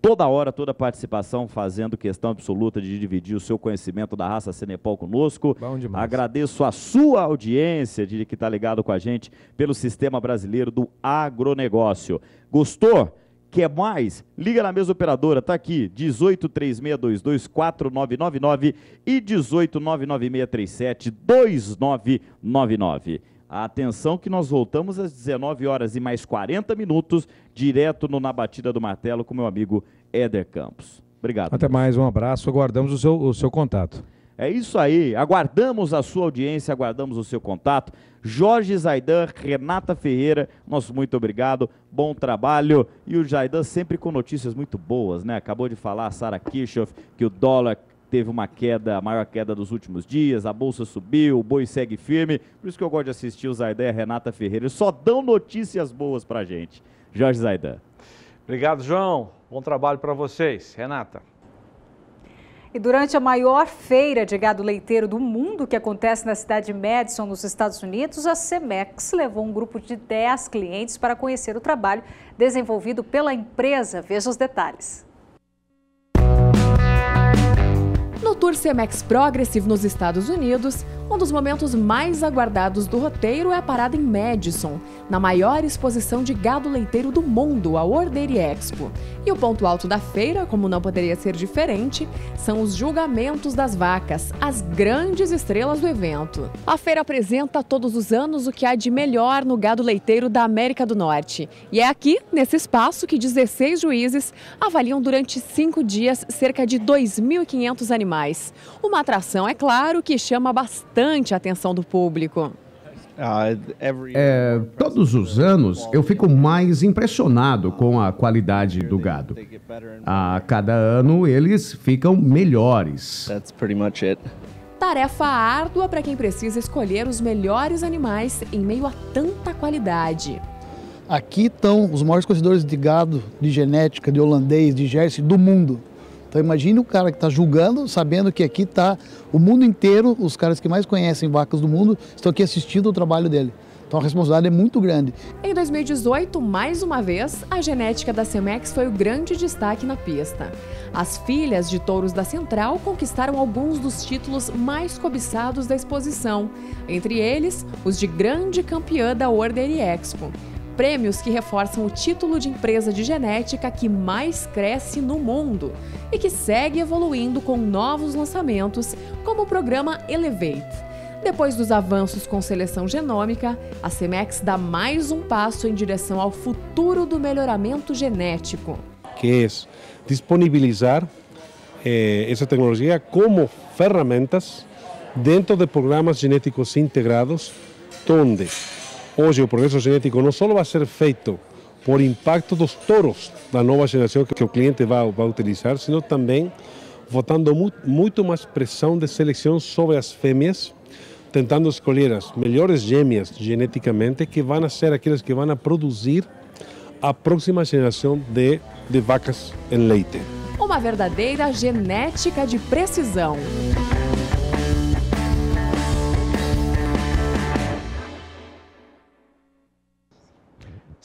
toda hora, toda participação, fazendo questão absoluta de dividir o seu conhecimento da raça Cenepol conosco. Bom demais. Agradeço a sua audiência de que está ligado com a gente pelo Sistema Brasileiro do Agronegócio. Gostou? Quer mais? Liga na mesa operadora, tá aqui, 18-3622-4999 e 18-99637-2999. A atenção que nós voltamos às 19 horas e mais 40 minutos, direto no Na Batida do Martelo, com meu amigo Éder Campos. Obrigado. Até mais, um abraço, aguardamos o seu, o seu contato. É isso aí, aguardamos a sua audiência, aguardamos o seu contato. Jorge Zaidan, Renata Ferreira, nosso muito obrigado, bom trabalho. E o Zaidan sempre com notícias muito boas, né? Acabou de falar a Sara Kirchhoff que o dólar teve uma queda, a maior queda dos últimos dias, a bolsa subiu, o boi segue firme. Por isso que eu gosto de assistir o Zaidan e a Renata Ferreira. Eles só dão notícias boas pra gente. Jorge Zaidan. Obrigado, João. Bom trabalho para vocês. Renata. E durante a maior feira de gado leiteiro do mundo, que acontece na cidade de Madison, nos Estados Unidos, a Cemex levou um grupo de 10 clientes para conhecer o trabalho desenvolvido pela empresa. Veja os detalhes. No Tour CMX Progressive nos Estados Unidos, um dos momentos mais aguardados do roteiro é a parada em Madison, na maior exposição de gado leiteiro do mundo, a Ordeire Expo. E o ponto alto da feira, como não poderia ser diferente, são os julgamentos das vacas, as grandes estrelas do evento. A feira apresenta todos os anos o que há de melhor no gado leiteiro da América do Norte. E é aqui, nesse espaço, que 16 juízes avaliam durante cinco dias cerca de 2.500 animais. Uma atração, é claro, que chama bastante bastante a atenção do público. Ah, é, todos os anos eu fico mais impressionado com a qualidade do gado. A cada ano eles ficam melhores. Tarefa árdua para quem precisa escolher os melhores animais em meio a tanta qualidade. Aqui estão os maiores conhecedores de gado, de genética, de holandês, de jersey do mundo. Então imagine o cara que está julgando, sabendo que aqui está o mundo inteiro, os caras que mais conhecem vacas do mundo, estão aqui assistindo o trabalho dele. Então a responsabilidade é muito grande. Em 2018, mais uma vez, a genética da Semex foi o grande destaque na pista. As filhas de touros da Central conquistaram alguns dos títulos mais cobiçados da exposição, entre eles os de grande campeã da Order Expo prêmios que reforçam o título de empresa de genética que mais cresce no mundo e que segue evoluindo com novos lançamentos, como o programa Elevate. Depois dos avanços com seleção genômica, a CEMEX dá mais um passo em direção ao futuro do melhoramento genético. Que é disponibilizar eh, essa tecnologia como ferramentas dentro de programas genéticos integrados, onde Hoje o progresso genético não só vai ser feito por impacto dos touros da nova geração que o cliente vai, vai utilizar, sino também votando muito, mais pressão de seleção sobre as fêmeas, tentando escolher as melhores gêmeas geneticamente que vão ser aquelas que vão produzir a próxima geração de, de vacas em leite. Uma verdadeira genética de precisão.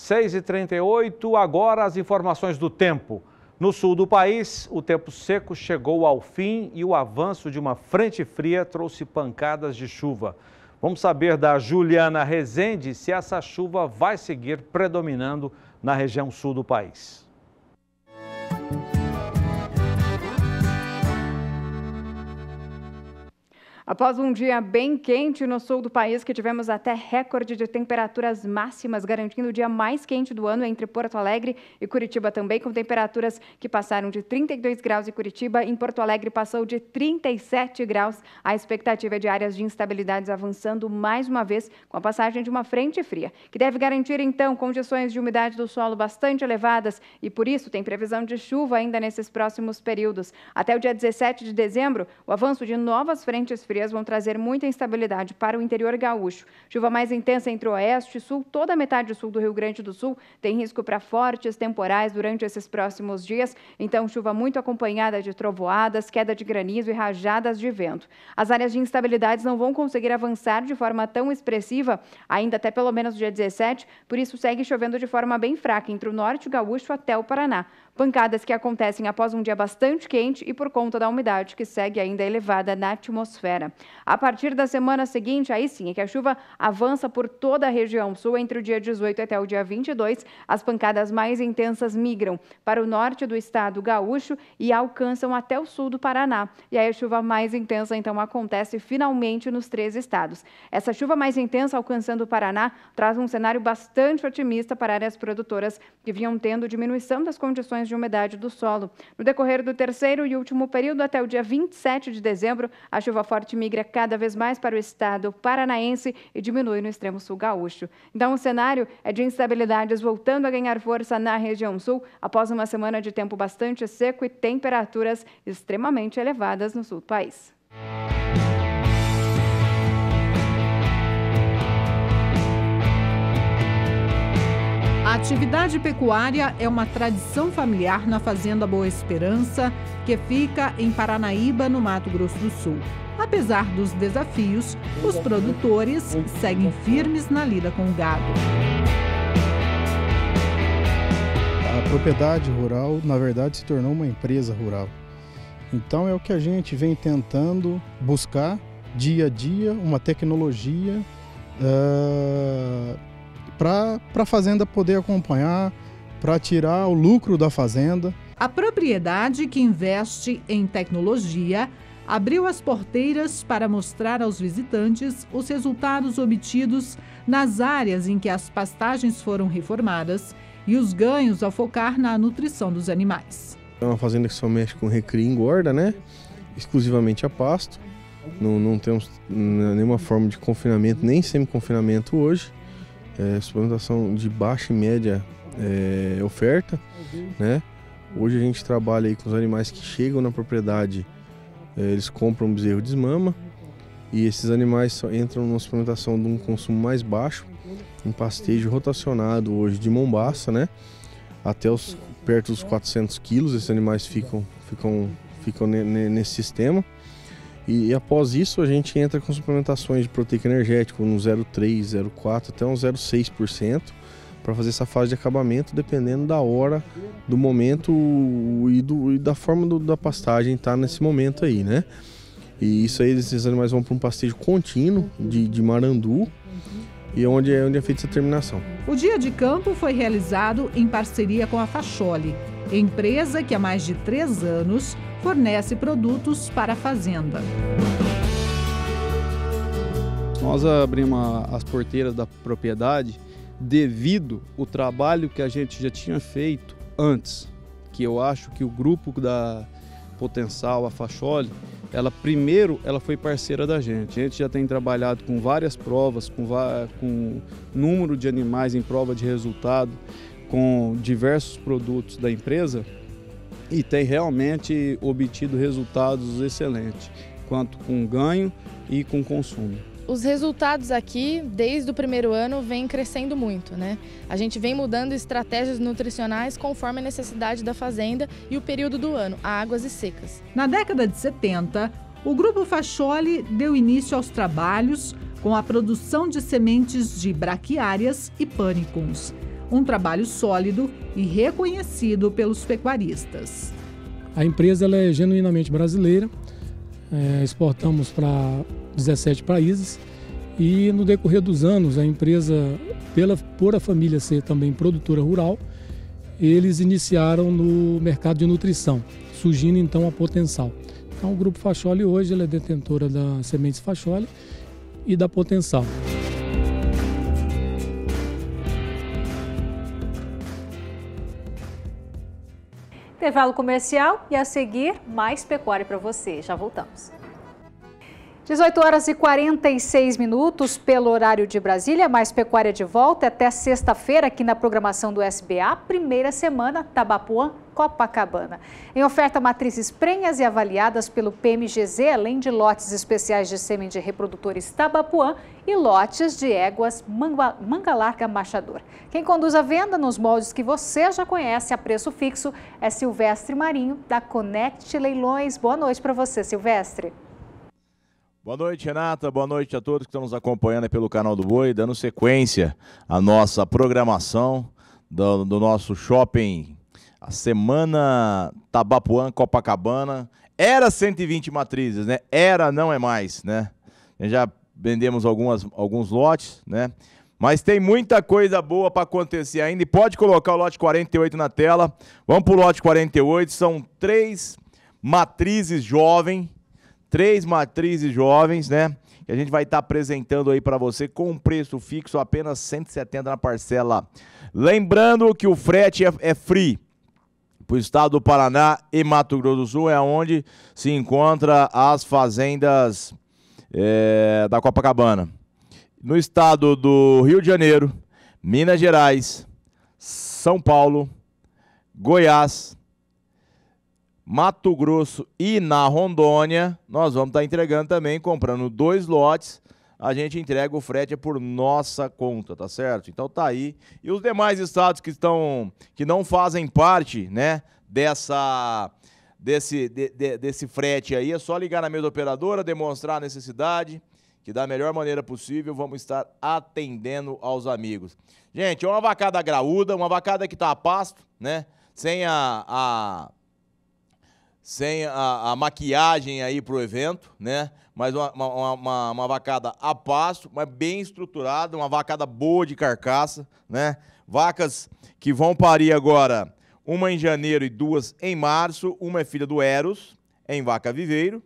6h38, agora as informações do tempo. No sul do país, o tempo seco chegou ao fim e o avanço de uma frente fria trouxe pancadas de chuva. Vamos saber da Juliana Rezende se essa chuva vai seguir predominando na região sul do país. Após um dia bem quente no sul do país, que tivemos até recorde de temperaturas máximas, garantindo o dia mais quente do ano entre Porto Alegre e Curitiba também, com temperaturas que passaram de 32 graus em Curitiba, em Porto Alegre passou de 37 graus. A expectativa é de áreas de instabilidades avançando mais uma vez com a passagem de uma frente fria, que deve garantir então condições de umidade do solo bastante elevadas e por isso tem previsão de chuva ainda nesses próximos períodos. Até o dia 17 de dezembro, o avanço de novas frentes frias vão trazer muita instabilidade para o interior gaúcho. Chuva mais intensa entre o oeste e sul, toda a metade sul do Rio Grande do Sul tem risco para fortes temporais durante esses próximos dias. Então, chuva muito acompanhada de trovoadas, queda de granizo e rajadas de vento. As áreas de instabilidades não vão conseguir avançar de forma tão expressiva ainda até pelo menos dia 17, por isso segue chovendo de forma bem fraca entre o norte gaúcho até o Paraná. Pancadas que acontecem após um dia bastante quente e por conta da umidade que segue ainda elevada na atmosfera. A partir da semana seguinte, aí sim, é que a chuva avança por toda a região sul entre o dia 18 até o dia 22. As pancadas mais intensas migram para o norte do estado gaúcho e alcançam até o sul do Paraná. E aí a chuva mais intensa então acontece finalmente nos três estados. Essa chuva mais intensa alcançando o Paraná traz um cenário bastante otimista para áreas produtoras que vinham tendo diminuição das condições de umidade do solo. No decorrer do terceiro e último período, até o dia 27 de dezembro, a chuva forte migra cada vez mais para o estado paranaense e diminui no extremo sul gaúcho. Então, o cenário é de instabilidades voltando a ganhar força na região sul após uma semana de tempo bastante seco e temperaturas extremamente elevadas no sul do país. A atividade pecuária é uma tradição familiar na Fazenda Boa Esperança, que fica em Paranaíba, no Mato Grosso do Sul. Apesar dos desafios, os produtores seguem firmes na lida com o gado. A propriedade rural, na verdade, se tornou uma empresa rural. Então é o que a gente vem tentando buscar dia a dia, uma tecnologia uh para a fazenda poder acompanhar, para tirar o lucro da fazenda. A propriedade que investe em tecnologia abriu as porteiras para mostrar aos visitantes os resultados obtidos nas áreas em que as pastagens foram reformadas e os ganhos ao focar na nutrição dos animais. É uma fazenda que só mexe com recria e engorda, né? Exclusivamente a pasto. Não, não temos nenhuma forma de confinamento, nem semi-confinamento hoje é, suplementação de baixa e média é, oferta, né? Hoje a gente trabalha aí com os animais que chegam na propriedade, é, eles compram um bezerro de desmama e esses animais entram numa suplementação de um consumo mais baixo, um pastejo rotacionado hoje de mombaça, né? Até os perto dos 400 quilos, esses animais ficam, ficam, ficam nesse sistema. E, e após isso, a gente entra com suplementações de proteica energética no 0,3, 0,4 até um 0,6% para fazer essa fase de acabamento, dependendo da hora, do momento e, do, e da forma do, da pastagem estar tá nesse momento aí, né? E isso aí, esses animais vão para um pastejo contínuo de, de marandu e é onde é, onde é feita essa terminação. O dia de campo foi realizado em parceria com a Fachole, empresa que há mais de três anos fornece produtos para a fazenda. Nós abrimos as porteiras da propriedade devido o trabalho que a gente já tinha feito antes, que eu acho que o grupo da Potencial, a Facholi, ela primeiro ela foi parceira da gente. A gente já tem trabalhado com várias provas, com, com número de animais em prova de resultado, com diversos produtos da empresa e tem realmente obtido resultados excelentes, quanto com ganho e com consumo. Os resultados aqui, desde o primeiro ano, vêm crescendo muito, né? A gente vem mudando estratégias nutricionais conforme a necessidade da fazenda e o período do ano, águas e secas. Na década de 70, o Grupo Facholi deu início aos trabalhos com a produção de sementes de braquiárias e pânicums um trabalho sólido e reconhecido pelos pecuaristas. A empresa é genuinamente brasileira, é, exportamos para 17 países e no decorrer dos anos a empresa, pela, por a família ser também produtora rural, eles iniciaram no mercado de nutrição, surgindo então a Potencial. Então o Grupo Facholi hoje é detentora da Sementes Facholi e da Potencial. Intervalo comercial e a seguir mais pecuária para você. Já voltamos. 18 horas e 46 minutos pelo horário de Brasília, mais pecuária de volta até sexta-feira aqui na programação do SBA, primeira semana Tabapuã Copacabana. Em oferta matrizes prenhas e avaliadas pelo PMGZ, além de lotes especiais de sêmen de reprodutores Tabapuã e lotes de éguas manga, larga machador. Quem conduz a venda nos moldes que você já conhece a preço fixo é Silvestre Marinho da Connect Leilões. Boa noite para você, Silvestre. Boa noite, Renata. Boa noite a todos que estão nos acompanhando pelo canal do Boi, dando sequência à nossa programação do, do nosso shopping. A semana Tabapuã Copacabana. Era 120 matrizes, né? Era, não é mais, né? Já vendemos algumas, alguns lotes, né? Mas tem muita coisa boa para acontecer ainda. E pode colocar o lote 48 na tela. Vamos para o lote 48. São três matrizes jovem três matrizes jovens, né? Que a gente vai estar tá apresentando aí para você com preço fixo apenas 170 na parcela. Lembrando que o frete é, é free para o estado do Paraná e Mato Grosso do Sul é onde se encontra as fazendas é, da Copacabana. No estado do Rio de Janeiro, Minas Gerais, São Paulo, Goiás, Mato Grosso e na Rondônia, nós vamos estar tá entregando também, comprando dois lotes, a gente entrega o frete por nossa conta, tá certo? Então tá aí. E os demais estados que estão que não fazem parte, né, dessa desse de, de, desse frete aí, é só ligar na mesa operadora, demonstrar a necessidade, que da melhor maneira possível vamos estar atendendo aos amigos. Gente, é uma vacada graúda, uma vacada que tá a pasto, né? Sem a, a sem a, a maquiagem aí para o evento, né? Mas uma, uma, uma, uma vacada a pasto, mas bem estruturada, uma vacada boa de carcaça, né? Vacas que vão parir agora, uma em janeiro e duas em março. Uma é filha do Eros, em vaca viveiro.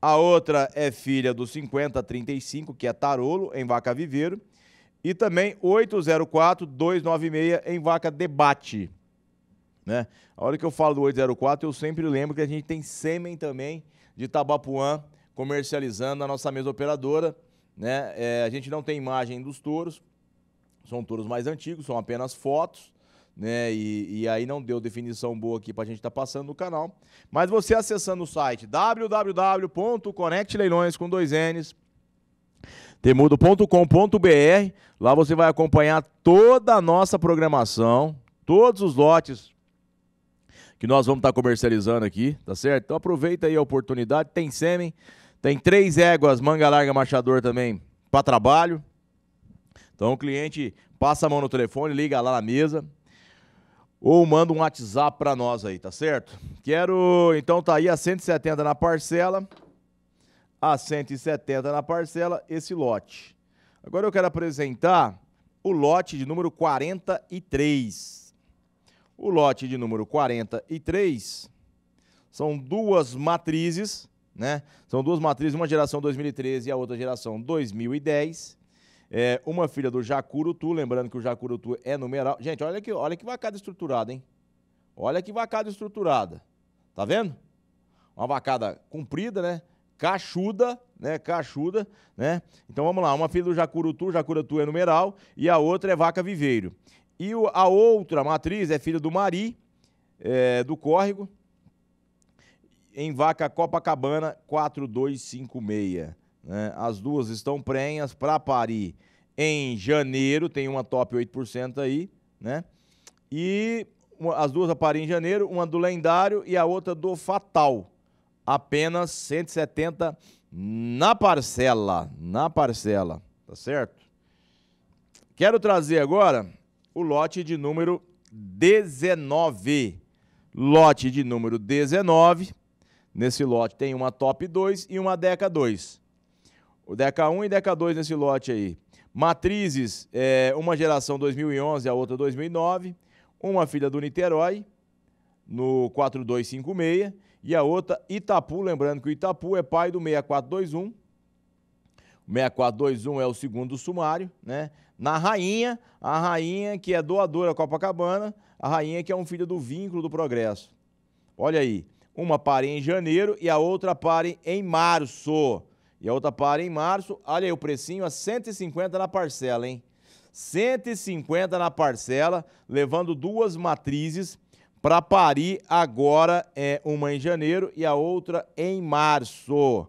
A outra é filha do 5035, que é Tarolo, em vaca viveiro. E também 804-296 em vaca debate. Né? A hora que eu falo do 804, eu sempre lembro que a gente tem sêmen também de Tabapuã comercializando na nossa mesa operadora. Né? É, a gente não tem imagem dos touros, são touros mais antigos, são apenas fotos. Né? E, e aí não deu definição boa aqui para a gente estar tá passando no canal. Mas você acessando o site www.conectleilões com dois N's temudo.com.br. Lá você vai acompanhar toda a nossa programação, todos os lotes que nós vamos estar comercializando aqui, tá certo? Então aproveita aí a oportunidade, tem sêmen, tem três éguas, manga larga, machador também para trabalho. Então o cliente passa a mão no telefone, liga lá na mesa ou manda um WhatsApp para nós aí, tá certo? Quero, então tá aí a 170 na parcela, a 170 na parcela esse lote. Agora eu quero apresentar o lote de número 43, o lote de número 43 são duas matrizes, né? São duas matrizes, uma geração 2013 e a outra geração 2010. É, uma filha do Jacurutu, lembrando que o Jacurutu é numeral. Gente, olha que, olha que vacada estruturada, hein? Olha que vacada estruturada. Tá vendo? Uma vacada comprida, né? Cachuda, né? Cachuda, né? Então vamos lá, uma filha do Jacurutu, Jacurutu é numeral, e a outra é vaca viveiro. E a outra matriz é filha do Mari, é, do Córrego, em vaca Copacabana 4256. Né? As duas estão prenhas para Paris em janeiro, tem uma top 8% aí, né? E uma, as duas a Paris em janeiro, uma do lendário e a outra do fatal. Apenas 170 na parcela, na parcela, tá certo? Quero trazer agora o lote de número 19. Lote de número 19. Nesse lote tem uma top 2 e uma deca 2. O deca 1 e deca 2 nesse lote aí. Matrizes, é, uma geração 2011, a outra 2009. Uma filha do Niterói, no 4256. E a outra Itapu, lembrando que o Itapu é pai do 6421. O 6421 é o segundo sumário, né? na Rainha, a Rainha que é doadora Copacabana, a Rainha que é um filho do vínculo do progresso. Olha aí, uma pare em janeiro e a outra pare em março. E a outra pare em março, olha aí o precinho, é a 150 na parcela, hein? 150 na parcela, levando duas matrizes para parir agora, é uma em janeiro e a outra em março.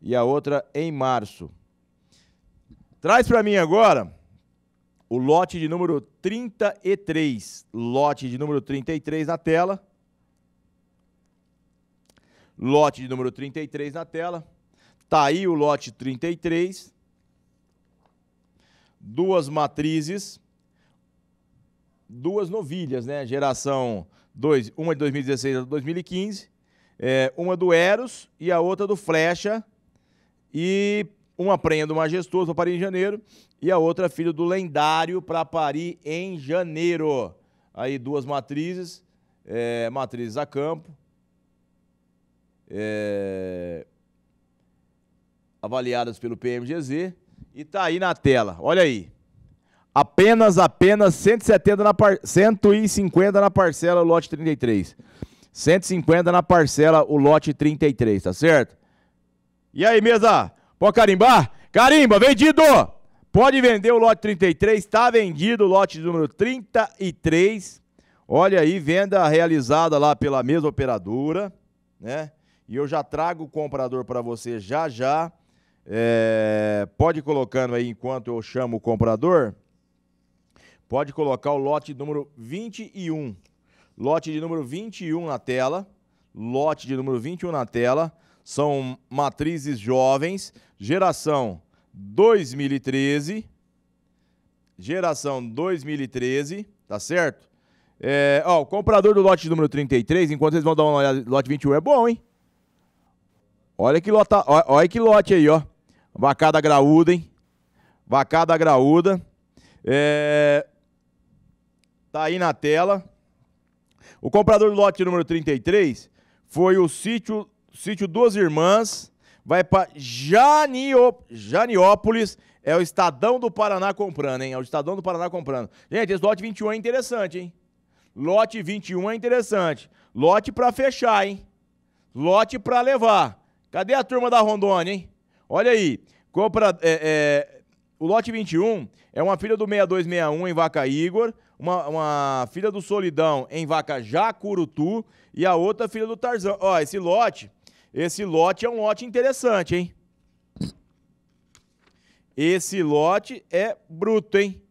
E a outra em março. Traz para mim agora o lote de número 33. Lote de número 33 na tela. Lote de número 33 na tela. Tá aí o lote 33. Duas matrizes. Duas novilhas, né? Geração 2, uma de 2016 a 2015. É, uma do Eros e a outra do Flecha. E uma prenha do Majestoso para Paris em janeiro e a outra filha do lendário para Paris em janeiro. Aí duas matrizes, é, matrizes a campo. É, avaliadas pelo PMGZ e está aí na tela. Olha aí. Apenas, apenas 170 na par... 150 na parcela, o lote 33. 150 na parcela, o lote 33, tá certo? E aí, mesa? Pode carimbar? Carimba, vendido! Pode vender o lote 33, está vendido o lote número 33. Olha aí, venda realizada lá pela mesma operadora, né? E eu já trago o comprador para você já já. É, pode colocando aí enquanto eu chamo o comprador. Pode colocar o lote número 21. Lote de número 21 na tela. Lote de número 21 na tela são matrizes jovens, geração 2013, geração 2013, tá certo? É, ó, o comprador do lote número 33, enquanto vocês vão dar uma olhada, lote 21 é bom, hein? Olha que, lota, olha, olha que lote aí, ó. Vacada graúda, hein? Vacada graúda. É, tá aí na tela. O comprador do lote número 33 foi o sítio sítio Duas Irmãs, vai para Janio, Janiópolis, é o Estadão do Paraná comprando, hein? É o Estadão do Paraná comprando. Gente, esse lote 21 é interessante, hein? Lote 21 é interessante. Lote para fechar, hein? Lote para levar. Cadê a turma da Rondônia, hein? Olha aí, compra... É, é, o lote 21 é uma filha do 6261 em Vaca Igor, uma, uma filha do Solidão em Vaca Jacurutu e a outra filha do Tarzan. Ó, esse lote esse lote é um lote interessante, hein? Esse lote é bruto, hein?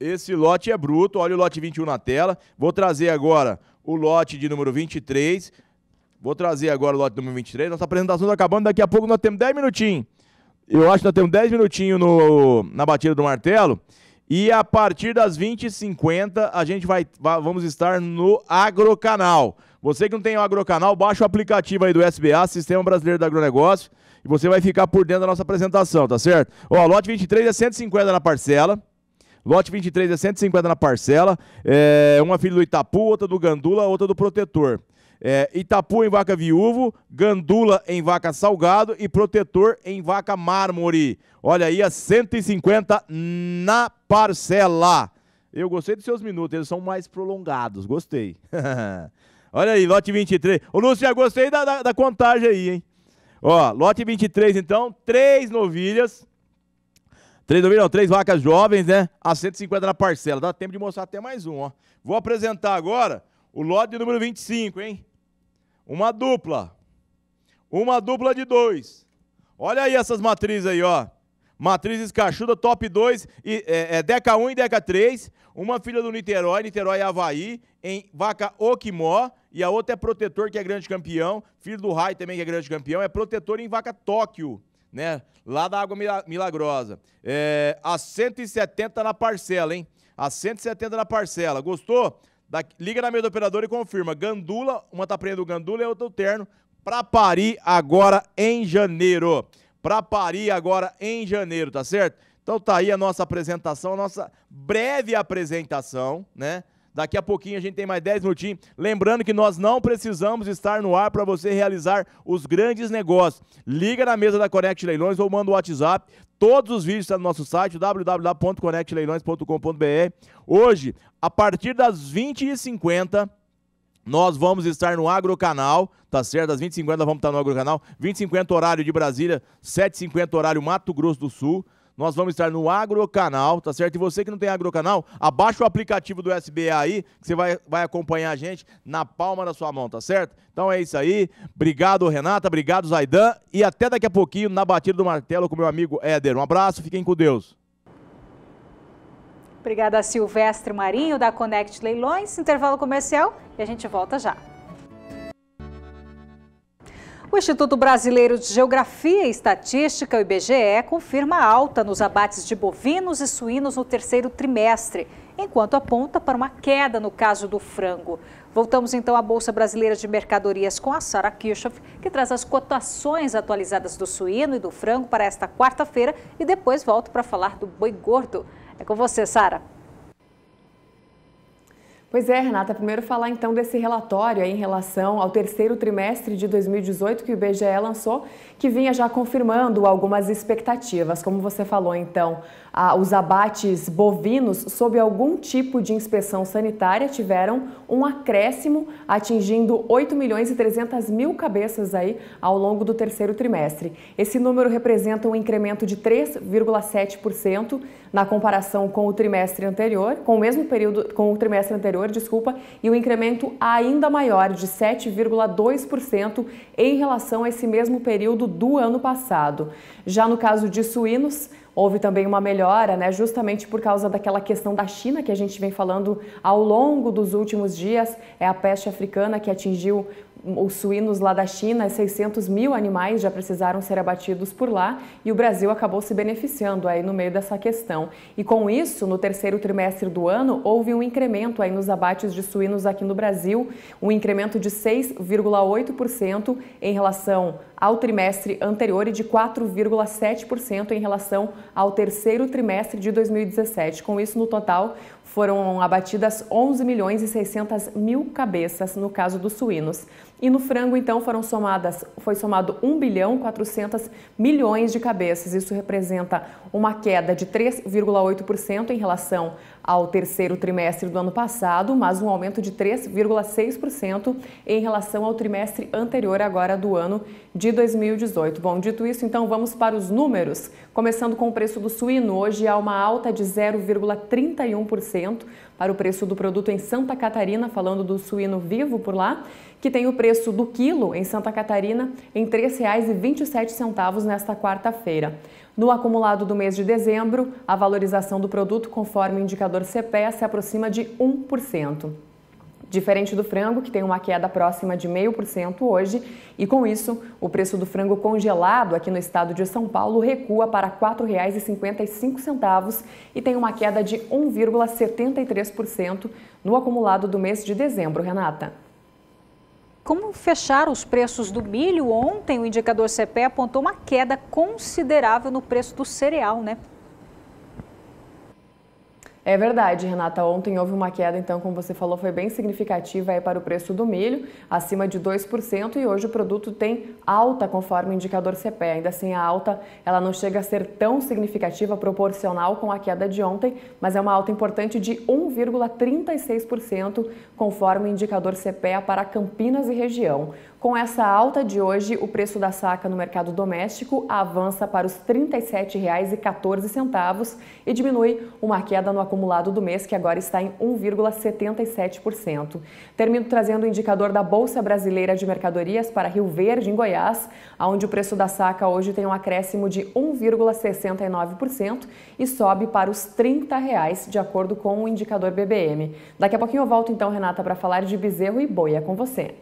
Esse lote é bruto. Olha o lote 21 na tela. Vou trazer agora o lote de número 23. Vou trazer agora o lote número 23. Nossa apresentação está acabando. Daqui a pouco nós temos 10 minutinhos. Eu acho que nós temos 10 minutinhos no, na batida do martelo. E a partir das 20h50, a gente vai, vamos estar no Agrocanal. Você que não tem o Agrocanal, baixa o aplicativo aí do SBA, Sistema Brasileiro do Agronegócio, e você vai ficar por dentro da nossa apresentação, tá certo? Ó, lote 23 é 150 na parcela. Lote 23 é 150 na parcela. É, uma filha do Itapu, outra do Gandula, outra do Protetor. É, Itapu em vaca viúvo, Gandula em vaca salgado e Protetor em vaca mármore. Olha aí, a 150 na parcela parcela. Eu gostei dos seus minutos, eles são mais prolongados, gostei. Olha aí, lote 23. Ô, Lúcia, eu gostei da, da, da contagem aí, hein? Ó, lote 23, então, três novilhas. Três novilhas, não, três vacas jovens, né? A 150 na parcela. Dá tempo de mostrar até mais um, ó. Vou apresentar agora o lote número 25, hein? Uma dupla. Uma dupla de dois. Olha aí essas matrizes aí, ó. Matrizes Cachuda, top 2, e, é, é, Deca 1 e Deca 3. Uma filha do Niterói, Niterói Havaí, em Vaca Okimó E a outra é Protetor, que é grande campeão. Filho do Rai também, que é grande campeão. É Protetor em Vaca Tóquio, né? Lá da Água Milagrosa. É, a 170 na parcela, hein? A 170 na parcela. Gostou? Da, liga na meia do operador e confirma. Gandula, uma tá prendendo o Gandula e outra o Terno. Pra Paris agora em janeiro para Paris agora em janeiro, tá certo? Então tá aí a nossa apresentação, a nossa breve apresentação, né? Daqui a pouquinho a gente tem mais 10 minutinhos. Lembrando que nós não precisamos estar no ar para você realizar os grandes negócios. Liga na mesa da Conect Leilões ou manda o WhatsApp. Todos os vídeos estão no nosso site www.conectleilões.com.br. Hoje, a partir das 20h50, nós vamos estar no Agrocanal, tá certo? Às 20h50 vamos estar no Agrocanal. 20h50 horário de Brasília, 7h50 horário Mato Grosso do Sul. Nós vamos estar no Agrocanal, tá certo? E você que não tem Agrocanal, abaixa o aplicativo do SBA aí, que você vai, vai acompanhar a gente na palma da sua mão, tá certo? Então é isso aí. Obrigado, Renata. Obrigado, Zaidan. E até daqui a pouquinho na Batida do Martelo com meu amigo Éder. Um abraço, fiquem com Deus. Obrigada Silvestre Marinho, da Connect Leilões. Intervalo comercial e a gente volta já. O Instituto Brasileiro de Geografia e Estatística, o IBGE, confirma alta nos abates de bovinos e suínos no terceiro trimestre, enquanto aponta para uma queda no caso do frango. Voltamos então à Bolsa Brasileira de Mercadorias com a Sara Kirchhoff, que traz as cotações atualizadas do suíno e do frango para esta quarta-feira e depois volto para falar do boi gordo. É com você, Sara. Pois é, Renata, primeiro falar então desse relatório em relação ao terceiro trimestre de 2018 que o IBGE lançou, que vinha já confirmando algumas expectativas. Como você falou, então, ah, os abates bovinos sob algum tipo de inspeção sanitária tiveram um acréscimo, atingindo 8 milhões e 300 mil cabeças aí ao longo do terceiro trimestre. Esse número representa um incremento de 3,7% na comparação com o trimestre anterior, com o mesmo período, com o trimestre anterior, desculpa, e um incremento ainda maior de 7,2% em relação a esse mesmo período do ano passado. Já no caso de suínos, Houve também uma melhora, né, justamente por causa daquela questão da China que a gente vem falando ao longo dos últimos dias. É a peste africana que atingiu os suínos lá da China, 600 mil animais já precisaram ser abatidos por lá e o Brasil acabou se beneficiando aí no meio dessa questão. E com isso, no terceiro trimestre do ano, houve um incremento aí nos abates de suínos aqui no Brasil, um incremento de 6,8% em relação ao trimestre anterior e de 4,7% em relação ao terceiro trimestre de 2017. Com isso, no total, foram abatidas 11 milhões e 600 mil cabeças no caso dos suínos. E no frango, então, foram somadas, foi somado 1 bilhão 400 milhões de cabeças. Isso representa uma queda de 3,8% em relação ao terceiro trimestre do ano passado, mas um aumento de 3,6% em relação ao trimestre anterior agora do ano de 2018. Bom, dito isso, então vamos para os números. Começando com o preço do suíno, hoje há uma alta de 0,31% para o preço do produto em Santa Catarina, falando do suíno vivo por lá, que tem o preço do quilo em Santa Catarina em R$ 3,27 nesta quarta-feira. No acumulado do mês de dezembro, a valorização do produto, conforme o indicador CPE, se aproxima de 1% diferente do frango, que tem uma queda próxima de 0,5% hoje, e com isso, o preço do frango congelado aqui no estado de São Paulo recua para R$ 4,55 e tem uma queda de 1,73% no acumulado do mês de dezembro, Renata. Como fecharam os preços do milho ontem, o indicador CPE apontou uma queda considerável no preço do cereal, né? É verdade, Renata. Ontem houve uma queda, então, como você falou, foi bem significativa para o preço do milho, acima de 2%, e hoje o produto tem alta conforme o indicador CPE. Ainda assim, a alta ela não chega a ser tão significativa, proporcional com a queda de ontem, mas é uma alta importante de 1,36%, conforme o indicador CPEA para Campinas e região. Com essa alta de hoje, o preço da saca no mercado doméstico avança para os R$ 37,14 e diminui uma queda no acumulado do mês, que agora está em 1,77%. Termino trazendo o indicador da Bolsa Brasileira de Mercadorias para Rio Verde, em Goiás, onde o preço da saca hoje tem um acréscimo de 1,69% e sobe para os R$ 30, de acordo com o indicador BBM. Daqui a pouquinho eu volto então, Renata, para falar de bezerro e boia com você.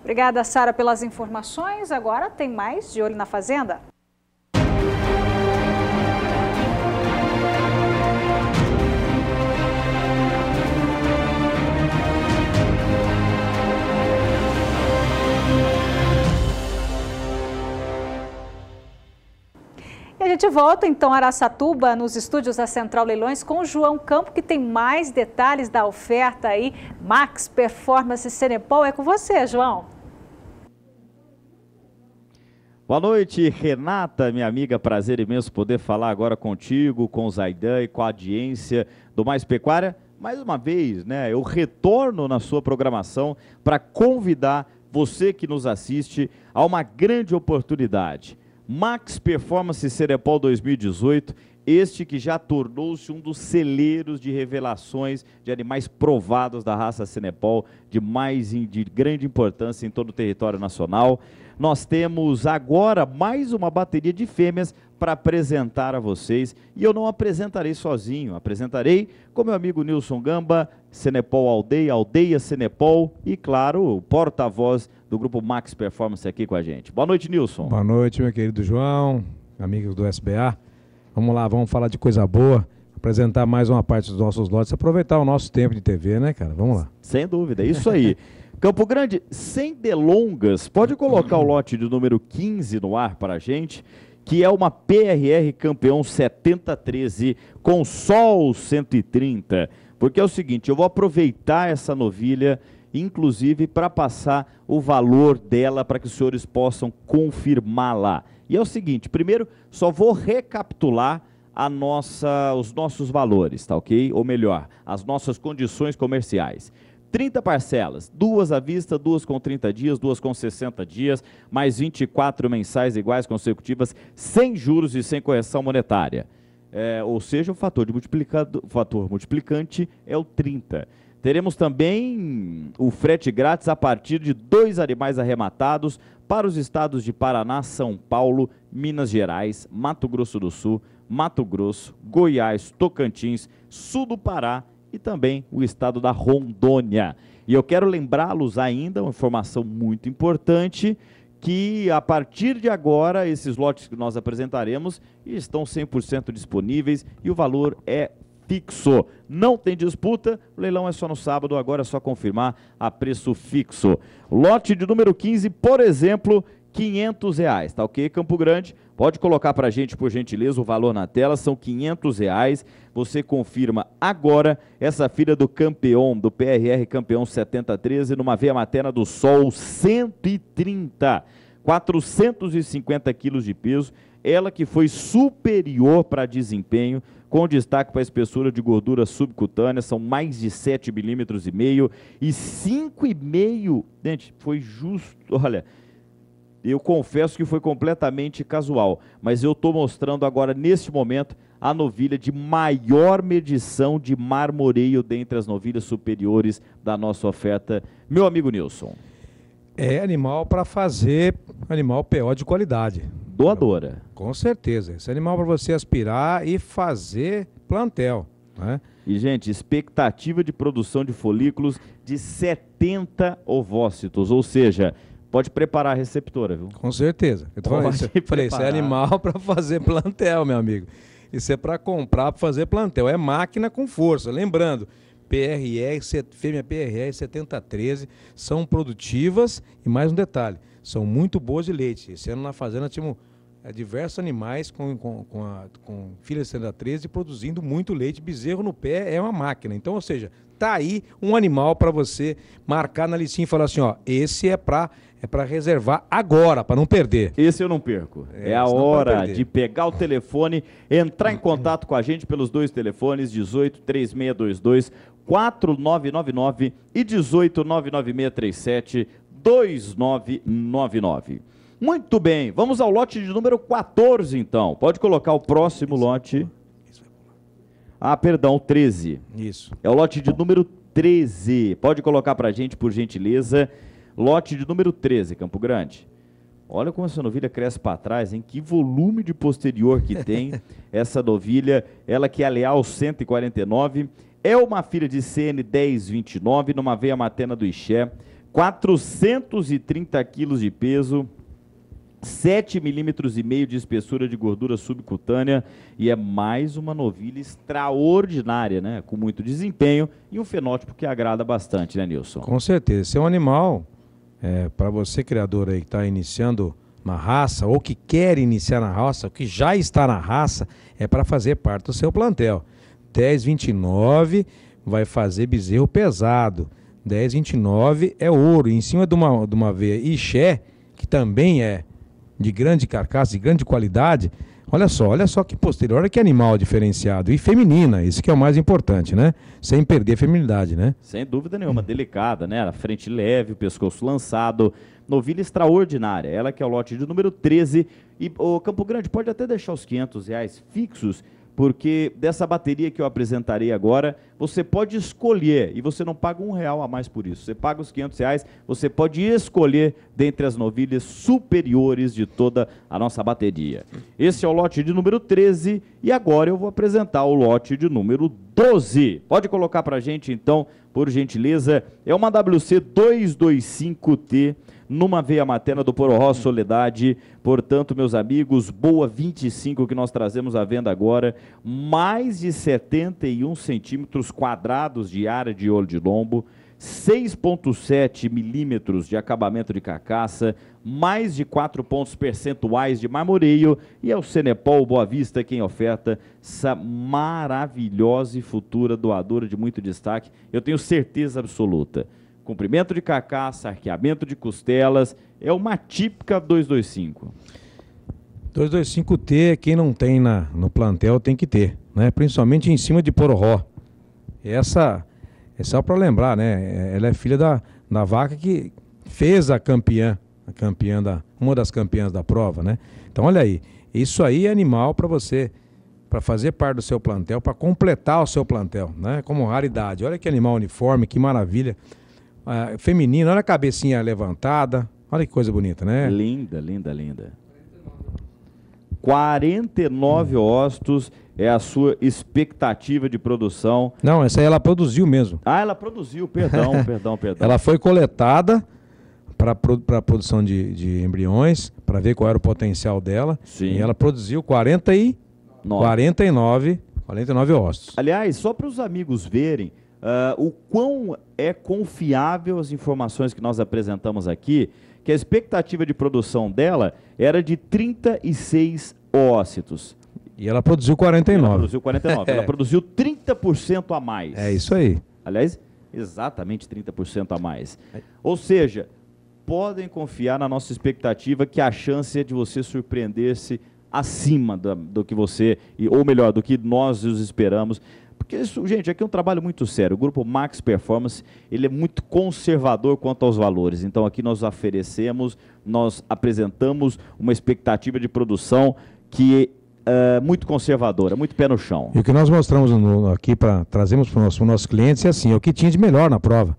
Obrigada, Sara, pelas informações. Agora tem mais de Olho na Fazenda. E a gente volta então a Araçatuba, nos estúdios da Central Leilões, com o João Campo, que tem mais detalhes da oferta aí. Max Performance Cenepol, é com você, João. Boa noite, Renata, minha amiga. Prazer imenso poder falar agora contigo, com o Zaidan e com a audiência do Mais Pecuária. Mais uma vez, né? Eu retorno na sua programação para convidar você que nos assiste a uma grande oportunidade. Max Performance Cerepol 2018, este que já tornou-se um dos celeiros de revelações de animais provados da raça Cenepol, de mais de grande importância em todo o território nacional. Nós temos agora mais uma bateria de fêmeas para apresentar a vocês, e eu não apresentarei sozinho, apresentarei com meu amigo Nilson Gamba, Cenepol Aldeia, Aldeia Cenepol e claro, o porta-voz do grupo Max Performance aqui com a gente. Boa noite, Nilson. Boa noite, meu querido João, amigos do SBA. Vamos lá, vamos falar de coisa boa, apresentar mais uma parte dos nossos lotes, aproveitar o nosso tempo de TV, né, cara? Vamos lá. Sem dúvida, é isso aí. Campo Grande, sem delongas, pode colocar o lote de número 15 no ar para a gente, que é uma PRR campeão 7013 com Sol 130. Porque é o seguinte, eu vou aproveitar essa novilha inclusive para passar o valor dela para que os senhores possam confirmá-la. E é o seguinte, primeiro, só vou recapitular a nossa, os nossos valores, tá ok? Ou melhor, as nossas condições comerciais. 30 parcelas, duas à vista, duas com 30 dias, duas com 60 dias, mais 24 mensais iguais consecutivas, sem juros e sem correção monetária. É, ou seja, o fator, de multiplicado, fator multiplicante é o 30. Teremos também o frete grátis a partir de dois animais arrematados para os estados de Paraná, São Paulo, Minas Gerais, Mato Grosso do Sul, Mato Grosso, Goiás, Tocantins, sul do Pará e também o estado da Rondônia. E eu quero lembrá-los ainda, uma informação muito importante, que a partir de agora esses lotes que nós apresentaremos estão 100% disponíveis e o valor é fixo. Não tem disputa, o leilão é só no sábado, agora é só confirmar a preço fixo. Lote de número 15, por exemplo, 500 reais, tá ok, Campo Grande? Pode colocar para gente, por gentileza, o valor na tela, são 500 reais. Você confirma agora essa filha do campeão, do PRR campeão 7013, numa veia materna do Sol 130, 450 quilos de peso. Ela que foi superior para desempenho com destaque para a espessura de gordura subcutânea, são mais de 7,5 milímetros e meio e 5,5, gente, foi justo, olha, eu confesso que foi completamente casual, mas eu estou mostrando agora, neste momento, a novilha de maior medição de marmoreio dentre as novilhas superiores da nossa oferta. Meu amigo Nilson. É animal para fazer animal PO de qualidade doadora. Com certeza. Esse animal para você aspirar e fazer plantel. Né? E, gente, expectativa de produção de folículos de 70 ovócitos, ou seja, pode preparar a receptora, viu? Com certeza. Eu tô falando, falei, Esse é animal para fazer plantel, meu amigo. Isso é para comprar, para fazer plantel. É máquina com força. Lembrando, PRR, fêmea PRR 7013 são produtivas e mais um detalhe, são muito boas de leite. Esse ano na fazenda tínhamos é, diversos animais com, com, com, a, com filha de 113 produzindo muito leite. Bezerro no pé é uma máquina. Então, ou seja, tá aí um animal para você marcar na listinha e falar assim, ó, esse é para é para reservar agora, para não perder. Esse eu não perco. É, é a hora de pegar o telefone, entrar em contato com a gente pelos dois telefones, 18 3622 4999 e 18 99637 2999. Muito bem, vamos ao lote de número 14, então. Pode colocar o próximo Isso. lote. Ah, perdão, 13. Isso. É o lote de número 13. Pode colocar a gente, por gentileza. Lote de número 13, Campo Grande. Olha como essa novilha cresce para trás, hein? Que volume de posterior que tem essa novilha. Ela que é leal 149. É uma filha de CN 1029, numa veia materna do Ixé. 430 quilos de peso. 7 milímetros e meio de espessura de gordura subcutânea e é mais uma novilha extraordinária, né? Com muito desempenho e um fenótipo que agrada bastante, né, Nilson? Com certeza. Esse é um animal, é, para você criador aí que está iniciando na raça ou que quer iniciar na raça, ou que já está na raça, é para fazer parte do seu plantel. 10,29 vai fazer bezerro pesado. 10,29 é ouro. Em cima de uma, de uma veia Ixé, que também é de grande carcaça, de grande qualidade. Olha só, olha só que posterior, olha que animal diferenciado. E feminina, isso que é o mais importante, né? Sem perder a feminilidade, né? Sem dúvida nenhuma, delicada, né? A frente leve, o pescoço lançado. Novilha extraordinária, ela que é o lote de número 13. E o Campo Grande pode até deixar os 500 reais fixos porque dessa bateria que eu apresentarei agora, você pode escolher, e você não paga um real a mais por isso, você paga os 500 reais, você pode escolher dentre as novilhas superiores de toda a nossa bateria. Esse é o lote de número 13, e agora eu vou apresentar o lote de número 12. Pode colocar para gente então, por gentileza, é uma WC 225T, numa veia materna do Pororó hum. Soledade. Portanto, meus amigos, boa 25 que nós trazemos à venda agora, mais de 71 centímetros quadrados de área de olho de lombo. 6,7 milímetros de acabamento de carcaça, mais de 4 pontos percentuais de marmoreio e é o Cenepol Boa Vista quem oferta essa maravilhosa e futura doadora de muito destaque. Eu tenho certeza absoluta. Cumprimento de cacá, sarqueamento de costelas, é uma típica 225. 225T, quem não tem na, no plantel tem que ter, né? principalmente em cima de Pororó. Essa, é só para lembrar, né? ela é filha da, da vaca que fez a campeã, a campeã da, uma das campeãs da prova. né? Então olha aí, isso aí é animal para você, para fazer parte do seu plantel, para completar o seu plantel, né? como raridade. Olha que animal uniforme, que maravilha uh, ah, feminina, olha a cabecinha levantada. Olha que coisa bonita, né? Linda, linda, linda. 49 hum. ostos é a sua expectativa de produção. Não, essa aí ela produziu mesmo. Ah, ela produziu, perdão, perdão, perdão. Ela foi coletada para a produção de, de embriões, para ver qual era o potencial dela. Sim. E ela produziu 40 e... 49, 49 ossos. Aliás, só para os amigos verem, uh, o quão é confiável as informações que nós apresentamos aqui, que a expectativa de produção dela era de 36 ócitos. E ela produziu 49. Ela produziu 49. ela é. produziu 30% a mais. É isso aí. Aliás, exatamente 30% a mais. É. Ou seja, podem confiar na nossa expectativa que a chance é de você surpreender-se acima do, do que você, ou melhor, do que nós os esperamos, porque isso, gente, aqui é um trabalho muito sério. O grupo Max Performance, ele é muito conservador quanto aos valores. Então aqui nós oferecemos, nós apresentamos uma expectativa de produção que é eh, muito conservadora, muito pé no chão. E o que nós mostramos no, aqui, para trazemos para os nosso, nossos clientes, é assim, é o que tinha de melhor na prova.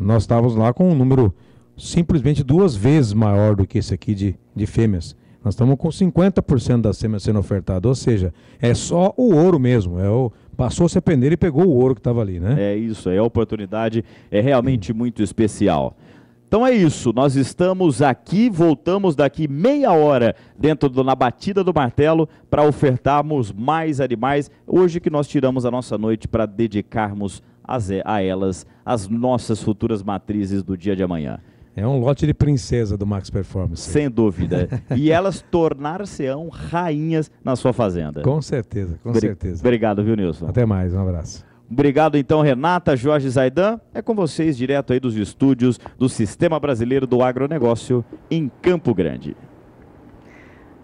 Nós estávamos lá com um número simplesmente duas vezes maior do que esse aqui de, de fêmeas. Nós estamos com 50% das fêmeas sendo ofertadas, ou seja, é só o ouro mesmo, é o passou a se peneira e pegou o ouro que estava ali, né? É isso, é a oportunidade, é realmente muito especial. Então é isso, nós estamos aqui, voltamos daqui meia hora dentro do, na batida do martelo para ofertarmos mais animais. Hoje que nós tiramos a nossa noite para dedicarmos a, a elas, as nossas futuras matrizes do dia de amanhã. É um lote de princesa do Max Performance. Sem dúvida. e elas tornar-se-ão rainhas na sua fazenda. Com certeza, com Bri certeza. Obrigado, viu, Nilson? Até mais, um abraço. Obrigado então, Renata, Jorge Zaidan. É com vocês, direto aí dos estúdios do Sistema Brasileiro do Agronegócio, em Campo Grande.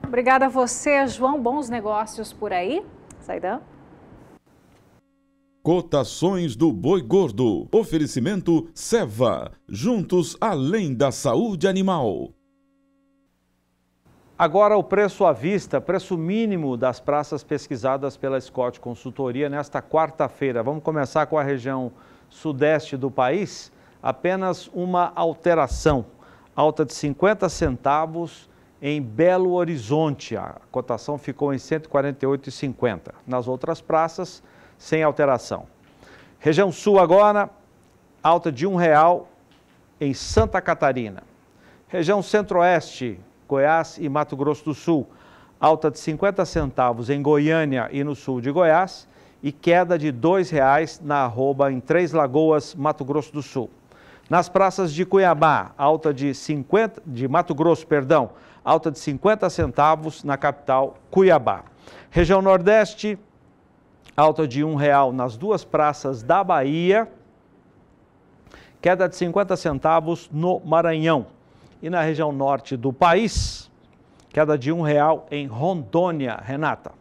Obrigada a você, João. Bons negócios por aí. Zaidan. Cotações do Boi Gordo. Oferecimento Seva. Juntos além da saúde animal. Agora o preço à vista, preço mínimo das praças pesquisadas pela Scott Consultoria nesta quarta-feira. Vamos começar com a região sudeste do país. Apenas uma alteração. Alta de 50 centavos em Belo Horizonte. A cotação ficou em 148,50. Nas outras praças sem alteração. Região Sul agora, alta de R$ 1,00 em Santa Catarina. Região Centro-Oeste, Goiás e Mato Grosso do Sul, alta de 50 centavos em Goiânia e no sul de Goiás e queda de R$ 2,00 na arroba em Três Lagoas, Mato Grosso do Sul. Nas praças de Cuiabá, alta de 50 de Mato Grosso, perdão, alta de 50 centavos na capital Cuiabá. Região Nordeste, alta de um real nas duas praças da Bahia, queda de 50 centavos no Maranhão. E na região norte do país, queda de um real em Rondônia. Renata.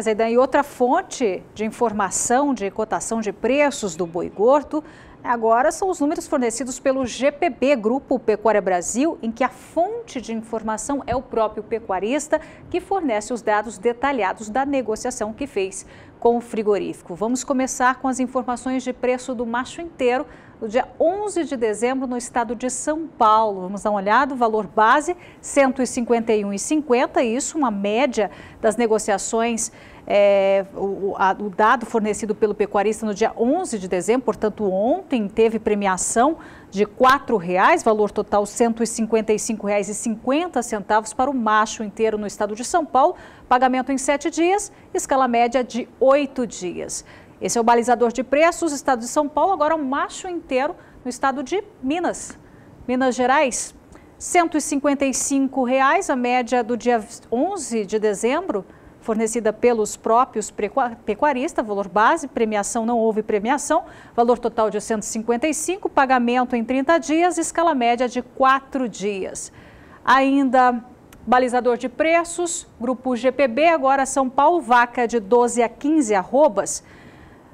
Zé é, e outra fonte de informação de cotação de preços do boi gordo Agora são os números fornecidos pelo GPB, Grupo Pecuária Brasil, em que a fonte de informação é o próprio pecuarista, que fornece os dados detalhados da negociação que fez com o frigorífico. Vamos começar com as informações de preço do macho inteiro no dia 11 de dezembro no estado de São Paulo. Vamos dar uma olhada, o valor base R$ 151,50, isso uma média das negociações é, o, a, o, dado fornecido pelo pecuarista no dia 11 de dezembro, portanto ontem, teve premiação de R$ 4,00, valor total R$ 155,50 para o macho inteiro no estado de São Paulo, pagamento em sete dias, escala média de oito dias. Esse é o balizador de preços, estado de São Paulo, agora o macho inteiro no estado de Minas. Minas Gerais, R$ 155,00, a média do dia 11 de dezembro, fornecida pelos próprios pecuaristas, valor base, premiação não houve premiação, valor total de 155, pagamento em 30 dias, escala média de 4 dias. Ainda balizador de preços, grupo GPB, agora São Paulo, vaca de 12 a 15 arrobas.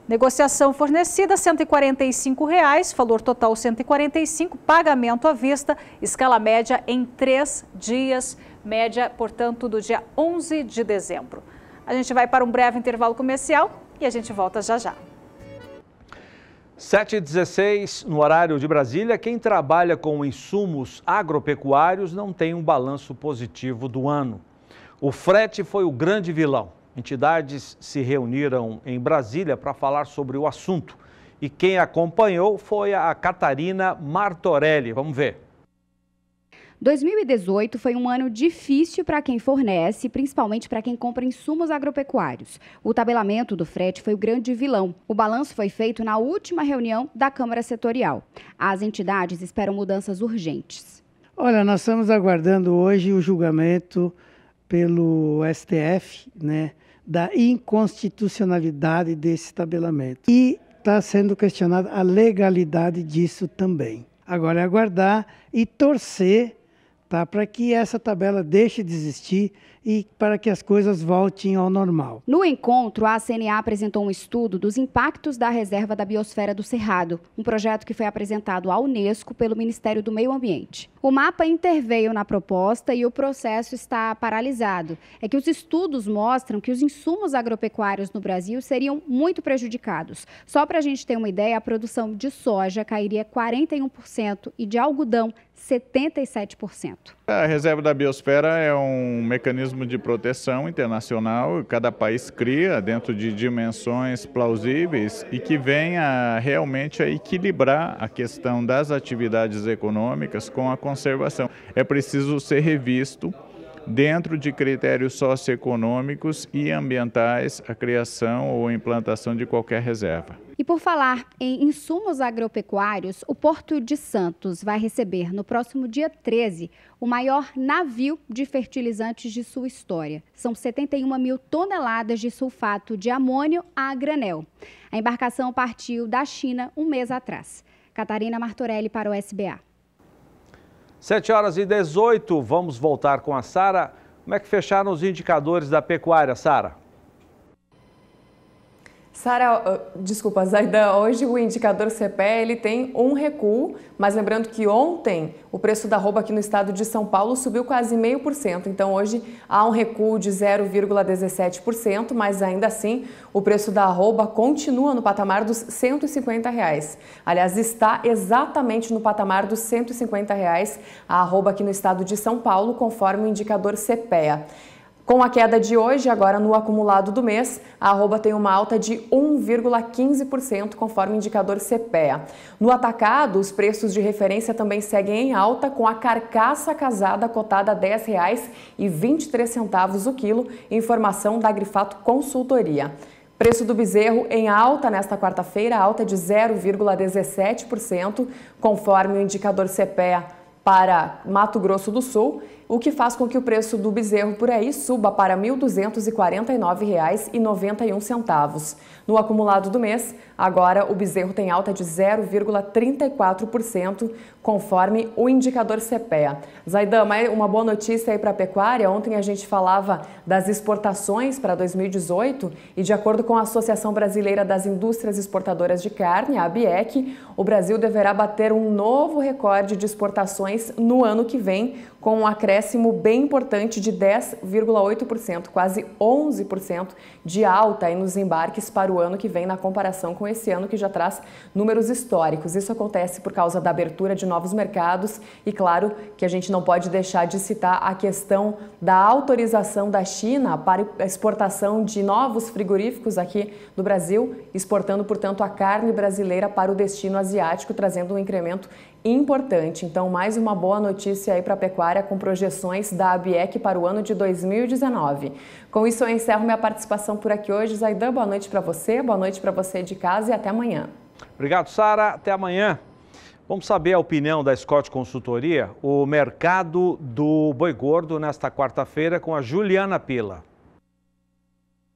Negociação fornecida R$ 145, reais, valor total 145, pagamento à vista, escala média em 3 dias média, portanto, do dia 11 de dezembro. A gente vai para um breve intervalo comercial e a gente volta já já. 7h16, no horário de Brasília, quem trabalha com insumos agropecuários não tem um balanço positivo do ano. O frete foi o grande vilão. Entidades se reuniram em Brasília para falar sobre o assunto. E quem acompanhou foi a Catarina Martorelli. Vamos ver. 2018 foi um ano difícil para quem fornece, principalmente para quem compra insumos agropecuários. O tabelamento do frete foi o grande vilão. O balanço foi feito na última reunião da Câmara Setorial. As entidades esperam mudanças urgentes. Olha, nós estamos aguardando hoje o julgamento pelo STF, né, da inconstitucionalidade desse tabelamento. E está sendo questionada a legalidade disso também. Agora é aguardar e torcer tá? para que essa tabela deixe de existir e para que as coisas voltem ao normal. No encontro, a CNA apresentou um estudo dos impactos da reserva da biosfera do Cerrado, um projeto que foi apresentado à Unesco pelo Ministério do Meio Ambiente. O mapa interveio na proposta e o processo está paralisado. É que os estudos mostram que os insumos agropecuários no Brasil seriam muito prejudicados. Só para a gente ter uma ideia, a produção de soja cairia 41% e de algodão 77%. A reserva da biosfera é um mecanismo de proteção internacional, cada país cria dentro de dimensões plausíveis e que venha realmente a equilibrar a questão das atividades econômicas com a conservação. É preciso ser revisto dentro de critérios socioeconômicos e ambientais, a criação ou implantação de qualquer reserva. E por falar em insumos agropecuários, o Porto de Santos vai receber no próximo dia 13 o maior navio de fertilizantes de sua história. São 71 mil toneladas de sulfato de amônio a granel. A embarcação partiu da China um mês atrás. Catarina Martorelli para o SBA. 7 horas e 18, vamos voltar com a Sara. Como é que fecharam os indicadores da pecuária, Sara? Sara, desculpa, Zaida, hoje o indicador CPE ele tem um recuo, mas lembrando que ontem o preço da roupa aqui no estado de São Paulo subiu quase 0,5%, então hoje há um recuo de 0,17%, mas ainda assim o preço da arroba continua no patamar dos R$ 150. Reais. Aliás, está exatamente no patamar dos R$ 150 reais a arroba aqui no estado de São Paulo, conforme o indicador CPEA. Com a queda de hoje, agora no acumulado do mês, a arroba tem uma alta de 1,15%, conforme o indicador CPEA. No atacado, os preços de referência também seguem em alta, com a carcaça casada cotada a R$ 10,23 o quilo, informação da Grifato Consultoria. Preço do bezerro em alta nesta quarta-feira, alta de 0,17%, conforme o indicador CPEA para Mato Grosso do Sul o que faz com que o preço do bezerro por aí suba para R$ 1.249,91. No acumulado do mês, agora o bezerro tem alta de 0,34%, conforme o indicador CPEA. Zaidan, uma boa notícia aí para a pecuária. Ontem a gente falava das exportações para 2018 e, de acordo com a Associação Brasileira das Indústrias Exportadoras de Carne, a ABEC, o Brasil deverá bater um novo recorde de exportações no ano que vem, com um acréscimo bem importante de 10,8%, quase 11% de alta nos embarques para o ano que vem, na comparação com esse ano que já traz números históricos. Isso acontece por causa da abertura de novos mercados e, claro, que a gente não pode deixar de citar a questão da autorização da China para a exportação de novos frigoríficos aqui no Brasil, exportando, portanto, a carne brasileira para o destino asiático, trazendo um incremento importante. Então, mais uma boa notícia aí para a pecuária com projeções da ABEC para o ano de 2019. Com isso, eu encerro minha participação por aqui hoje. Zaidan, boa noite para você, boa noite para você de casa e até amanhã. Obrigado, Sara. Até amanhã. Vamos saber a opinião da Scott Consultoria, o mercado do boi gordo nesta quarta-feira com a Juliana Pila.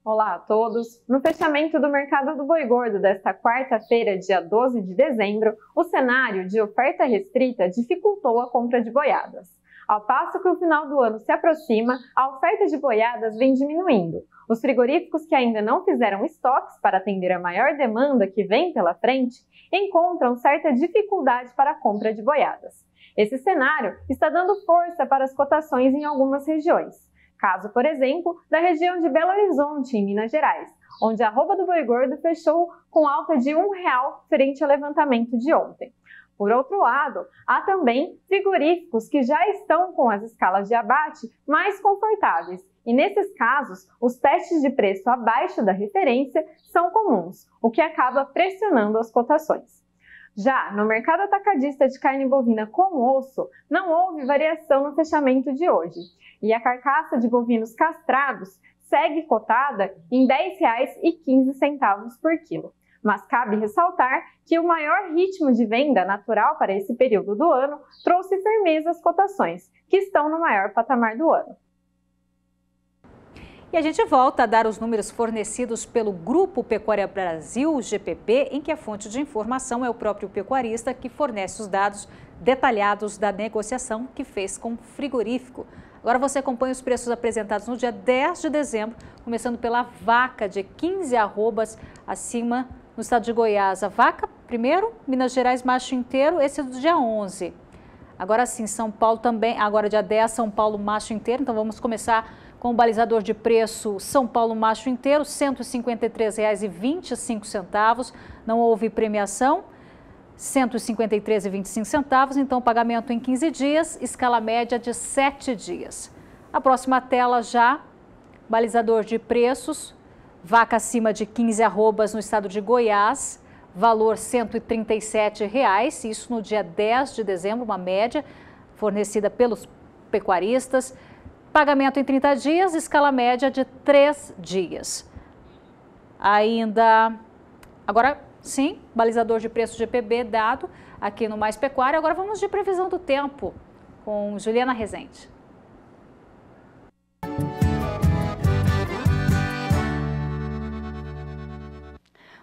Olá a todos! No fechamento do mercado do boi gordo desta quarta-feira, dia 12 de dezembro, o cenário de oferta restrita dificultou a compra de boiadas. Ao passo que o final do ano se aproxima, a oferta de boiadas vem diminuindo. Os frigoríficos que ainda não fizeram estoques para atender a maior demanda que vem pela frente encontram certa dificuldade para a compra de boiadas. Esse cenário está dando força para as cotações em algumas regiões. Caso, por exemplo, da região de Belo Horizonte, em Minas Gerais, onde a arroba do boi gordo fechou com alta de R$ real frente ao levantamento de ontem. Por outro lado, há também frigoríficos que já estão com as escalas de abate mais confortáveis. E nesses casos, os testes de preço abaixo da referência são comuns, o que acaba pressionando as cotações. Já no mercado atacadista de carne bovina com osso, não houve variação no fechamento de hoje e a carcaça de bovinos castrados segue cotada em R$ 10,15 por quilo. Mas cabe ressaltar que o maior ritmo de venda natural para esse período do ano trouxe firmeza às cotações, que estão no maior patamar do ano. E a gente volta a dar os números fornecidos pelo Grupo Pecuária Brasil, (GPP), em que a fonte de informação é o próprio pecuarista que fornece os dados detalhados da negociação que fez com o frigorífico. Agora você acompanha os preços apresentados no dia 10 de dezembro, começando pela vaca de 15 arrobas acima no estado de Goiás. A vaca, primeiro, Minas Gerais, macho inteiro, esse é do dia 11. Agora sim, São Paulo também, agora dia 10, São Paulo, macho inteiro. Então vamos começar com o balizador de preço São Paulo macho inteiro, R$ 153,25. Não houve premiação. 153,25, então pagamento em 15 dias, escala média de 7 dias. A próxima tela já, balizador de preços, vaca acima de 15 arrobas no estado de Goiás, valor R$ 137,00, isso no dia 10 de dezembro, uma média fornecida pelos pecuaristas. Pagamento em 30 dias, escala média de 3 dias. Ainda, agora Sim, balizador de preço GPB dado aqui no Mais Pecuária. Agora vamos de previsão do tempo com Juliana Rezende.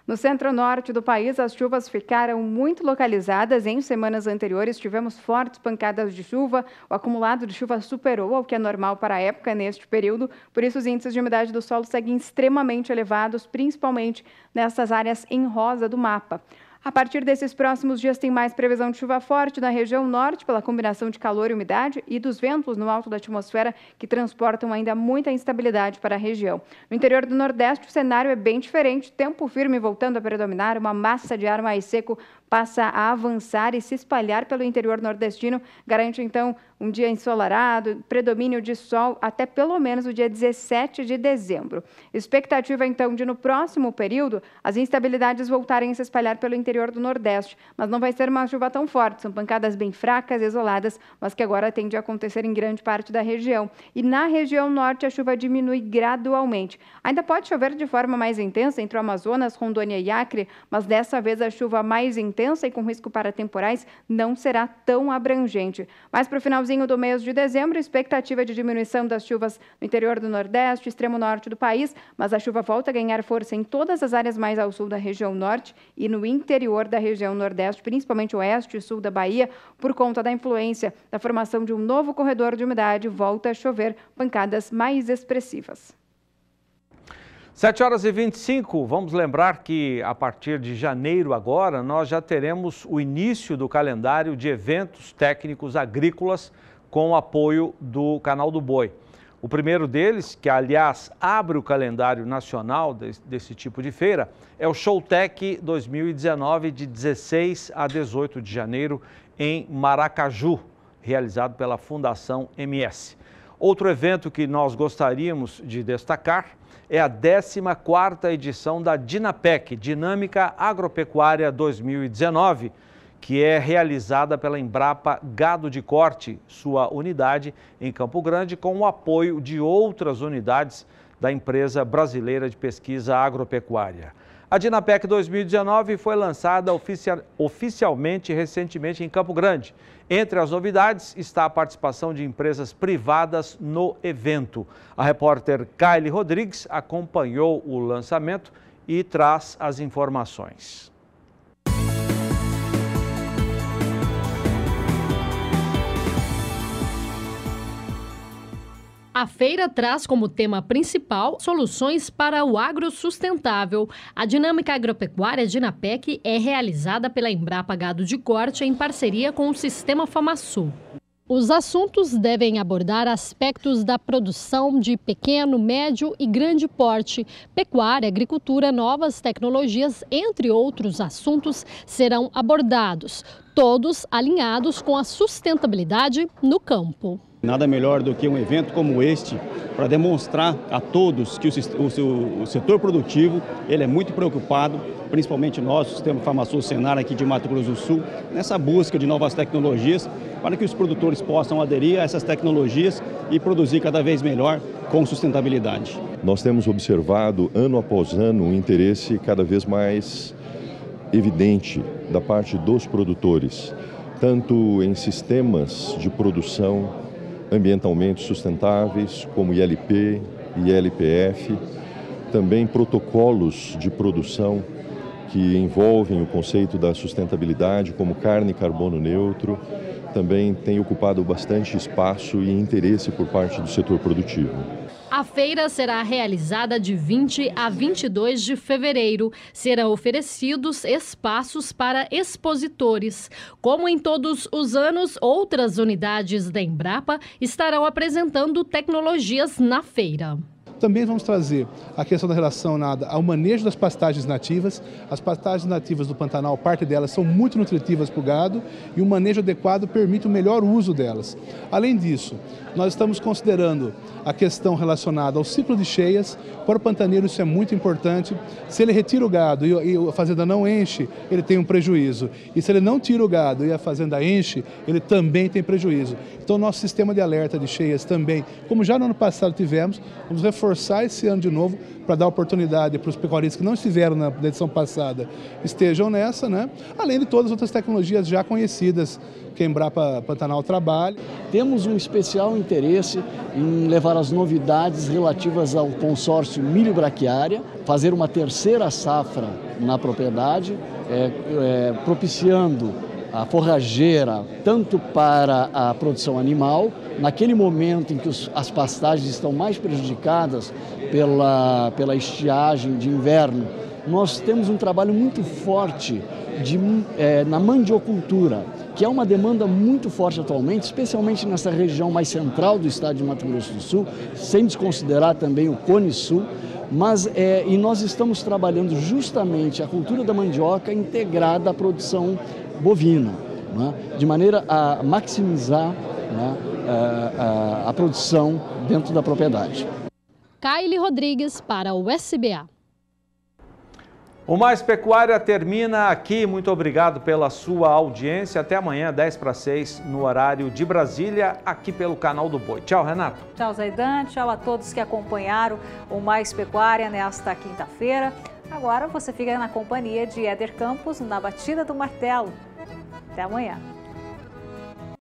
No centro-norte do país, as chuvas ficaram muito localizadas. Em semanas anteriores, tivemos fortes pancadas de chuva. O acumulado de chuva superou ao que é normal para a época neste período. Por isso, os índices de umidade do solo seguem extremamente elevados, principalmente nessas áreas em rosa do mapa. A partir desses próximos dias, tem mais previsão de chuva forte na região norte, pela combinação de calor e umidade e dos ventos no alto da atmosfera, que transportam ainda muita instabilidade para a região. No interior do Nordeste, o cenário é bem diferente: tempo firme voltando a predominar, uma massa de ar mais seco passa a avançar e se espalhar pelo interior nordestino, garante então um dia ensolarado, predomínio de sol até pelo menos o dia 17 de dezembro. Expectativa então de no próximo período as instabilidades voltarem a se espalhar pelo interior do Nordeste, mas não vai ser uma chuva tão forte, são pancadas bem fracas, isoladas, mas que agora tende a acontecer em grande parte da região. E na região norte a chuva diminui gradualmente. Ainda pode chover de forma mais intensa entre o Amazonas, Rondônia e Acre, mas dessa vez a chuva mais intensa intensa e com risco para temporais não será tão abrangente. Mas para o finalzinho do mês de dezembro, expectativa de diminuição das chuvas no interior do Nordeste, extremo norte do país, mas a chuva volta a ganhar força em todas as áreas mais ao sul da região norte e no interior da região nordeste, principalmente oeste e sul da Bahia, por conta da influência da formação de um novo corredor de umidade, volta a chover pancadas mais expressivas. 7 horas e 25, vamos lembrar que a partir de janeiro agora nós já teremos o início do calendário de eventos técnicos agrícolas com o apoio do Canal do Boi. O primeiro deles, que aliás abre o calendário nacional desse, tipo de feira, é o Showtech 2019 de 16 a 18 de janeiro em Maracaju, realizado pela Fundação MS. Outro evento que nós gostaríamos de destacar é a 14ª edição da Dinapec, Dinâmica Agropecuária 2019, que é realizada pela Embrapa Gado de Corte, sua unidade em Campo Grande, com o apoio de outras unidades da empresa brasileira de pesquisa agropecuária. A Dinapec 2019 foi lançada oficialmente recentemente em Campo Grande entre as novidades está a participação de empresas privadas no evento. A repórter Kylie Rodrigues acompanhou o lançamento e traz as informações. A feira traz como tema principal soluções para o agro sustentável. A dinâmica agropecuária Dinapec é realizada pela Embrapa Gado de Corte em parceria com o Sistema Famasul. Os assuntos devem abordar aspectos da produção de pequeno, médio e grande porte, pecuária, agricultura, novas tecnologias, entre outros assuntos, serão abordados, todos alinhados com a sustentabilidade no campo. Nada melhor do que um evento como este para demonstrar a todos que o, o, o, setor produtivo ele é muito preocupado, principalmente nós, o Sistema Farmacêutico Senar aqui de Mato Grosso do Sul, nessa busca de novas tecnologias para que os produtores possam aderir a essas tecnologias e produzir cada vez melhor com sustentabilidade. Nós temos observado ano após ano um interesse cada vez mais evidente da parte dos produtores, tanto em sistemas de produção, ambientalmente sustentáveis, como ILP, ILPF, também protocolos de produção que envolvem o conceito da sustentabilidade, como carne e carbono neutro, também tem ocupado bastante espaço e interesse por parte do setor produtivo. A feira será realizada de 20 a 22 de fevereiro. Serão oferecidos espaços para expositores. Como em todos os anos, outras unidades da Embrapa estarão apresentando tecnologias na feira. Também vamos trazer a questão da relacionada ao manejo das pastagens nativas. As pastagens nativas do Pantanal, parte delas são muito nutritivas para o gado e o manejo adequado permite o melhor uso delas. Além disso, nós estamos considerando a questão relacionada ao ciclo de cheias. Para o pantaneiro isso é muito importante. Se ele retira o gado e a fazenda não enche, ele tem um prejuízo. E se ele não tira o gado e a fazenda enche, ele também tem prejuízo. Então nosso sistema de alerta de cheias também, como já no ano passado tivemos, vamos reforçar esse ano de novo para dar oportunidade para os pecuaristas que não estiveram na edição passada estejam nessa, né? além de todas as outras tecnologias já conhecidas que a Embrapa Pantanal trabalha. Temos um especial interesse em levar as novidades relativas ao consórcio milho braquiária, fazer uma terceira safra na propriedade, é, é, propiciando a forrageira tanto para a produção animal, naquele momento em que os, as pastagens estão mais prejudicadas pela, pela estiagem de inverno, nós temos um trabalho muito forte de, é, na mandiocultura, que é uma demanda muito forte atualmente, especialmente nessa região mais central do estado de Mato Grosso do Sul, sem desconsiderar também o Cone Sul, mas é, e nós estamos trabalhando justamente a cultura da mandioca integrada à produção bovina, é? de maneira a maximizar a, a, é? é, a produção dentro da propriedade. Kaile Rodrigues para o SBA. O Mais Pecuária termina aqui. Muito obrigado pela sua audiência. Até amanhã, 10 para 6, no horário de Brasília, aqui pelo canal do Boi. Tchau, Renato. Tchau, Zaidan. Tchau a todos que acompanharam o Mais Pecuária nesta quinta-feira. Agora você fica na companhia de Éder Campos na Batida do Martelo. up.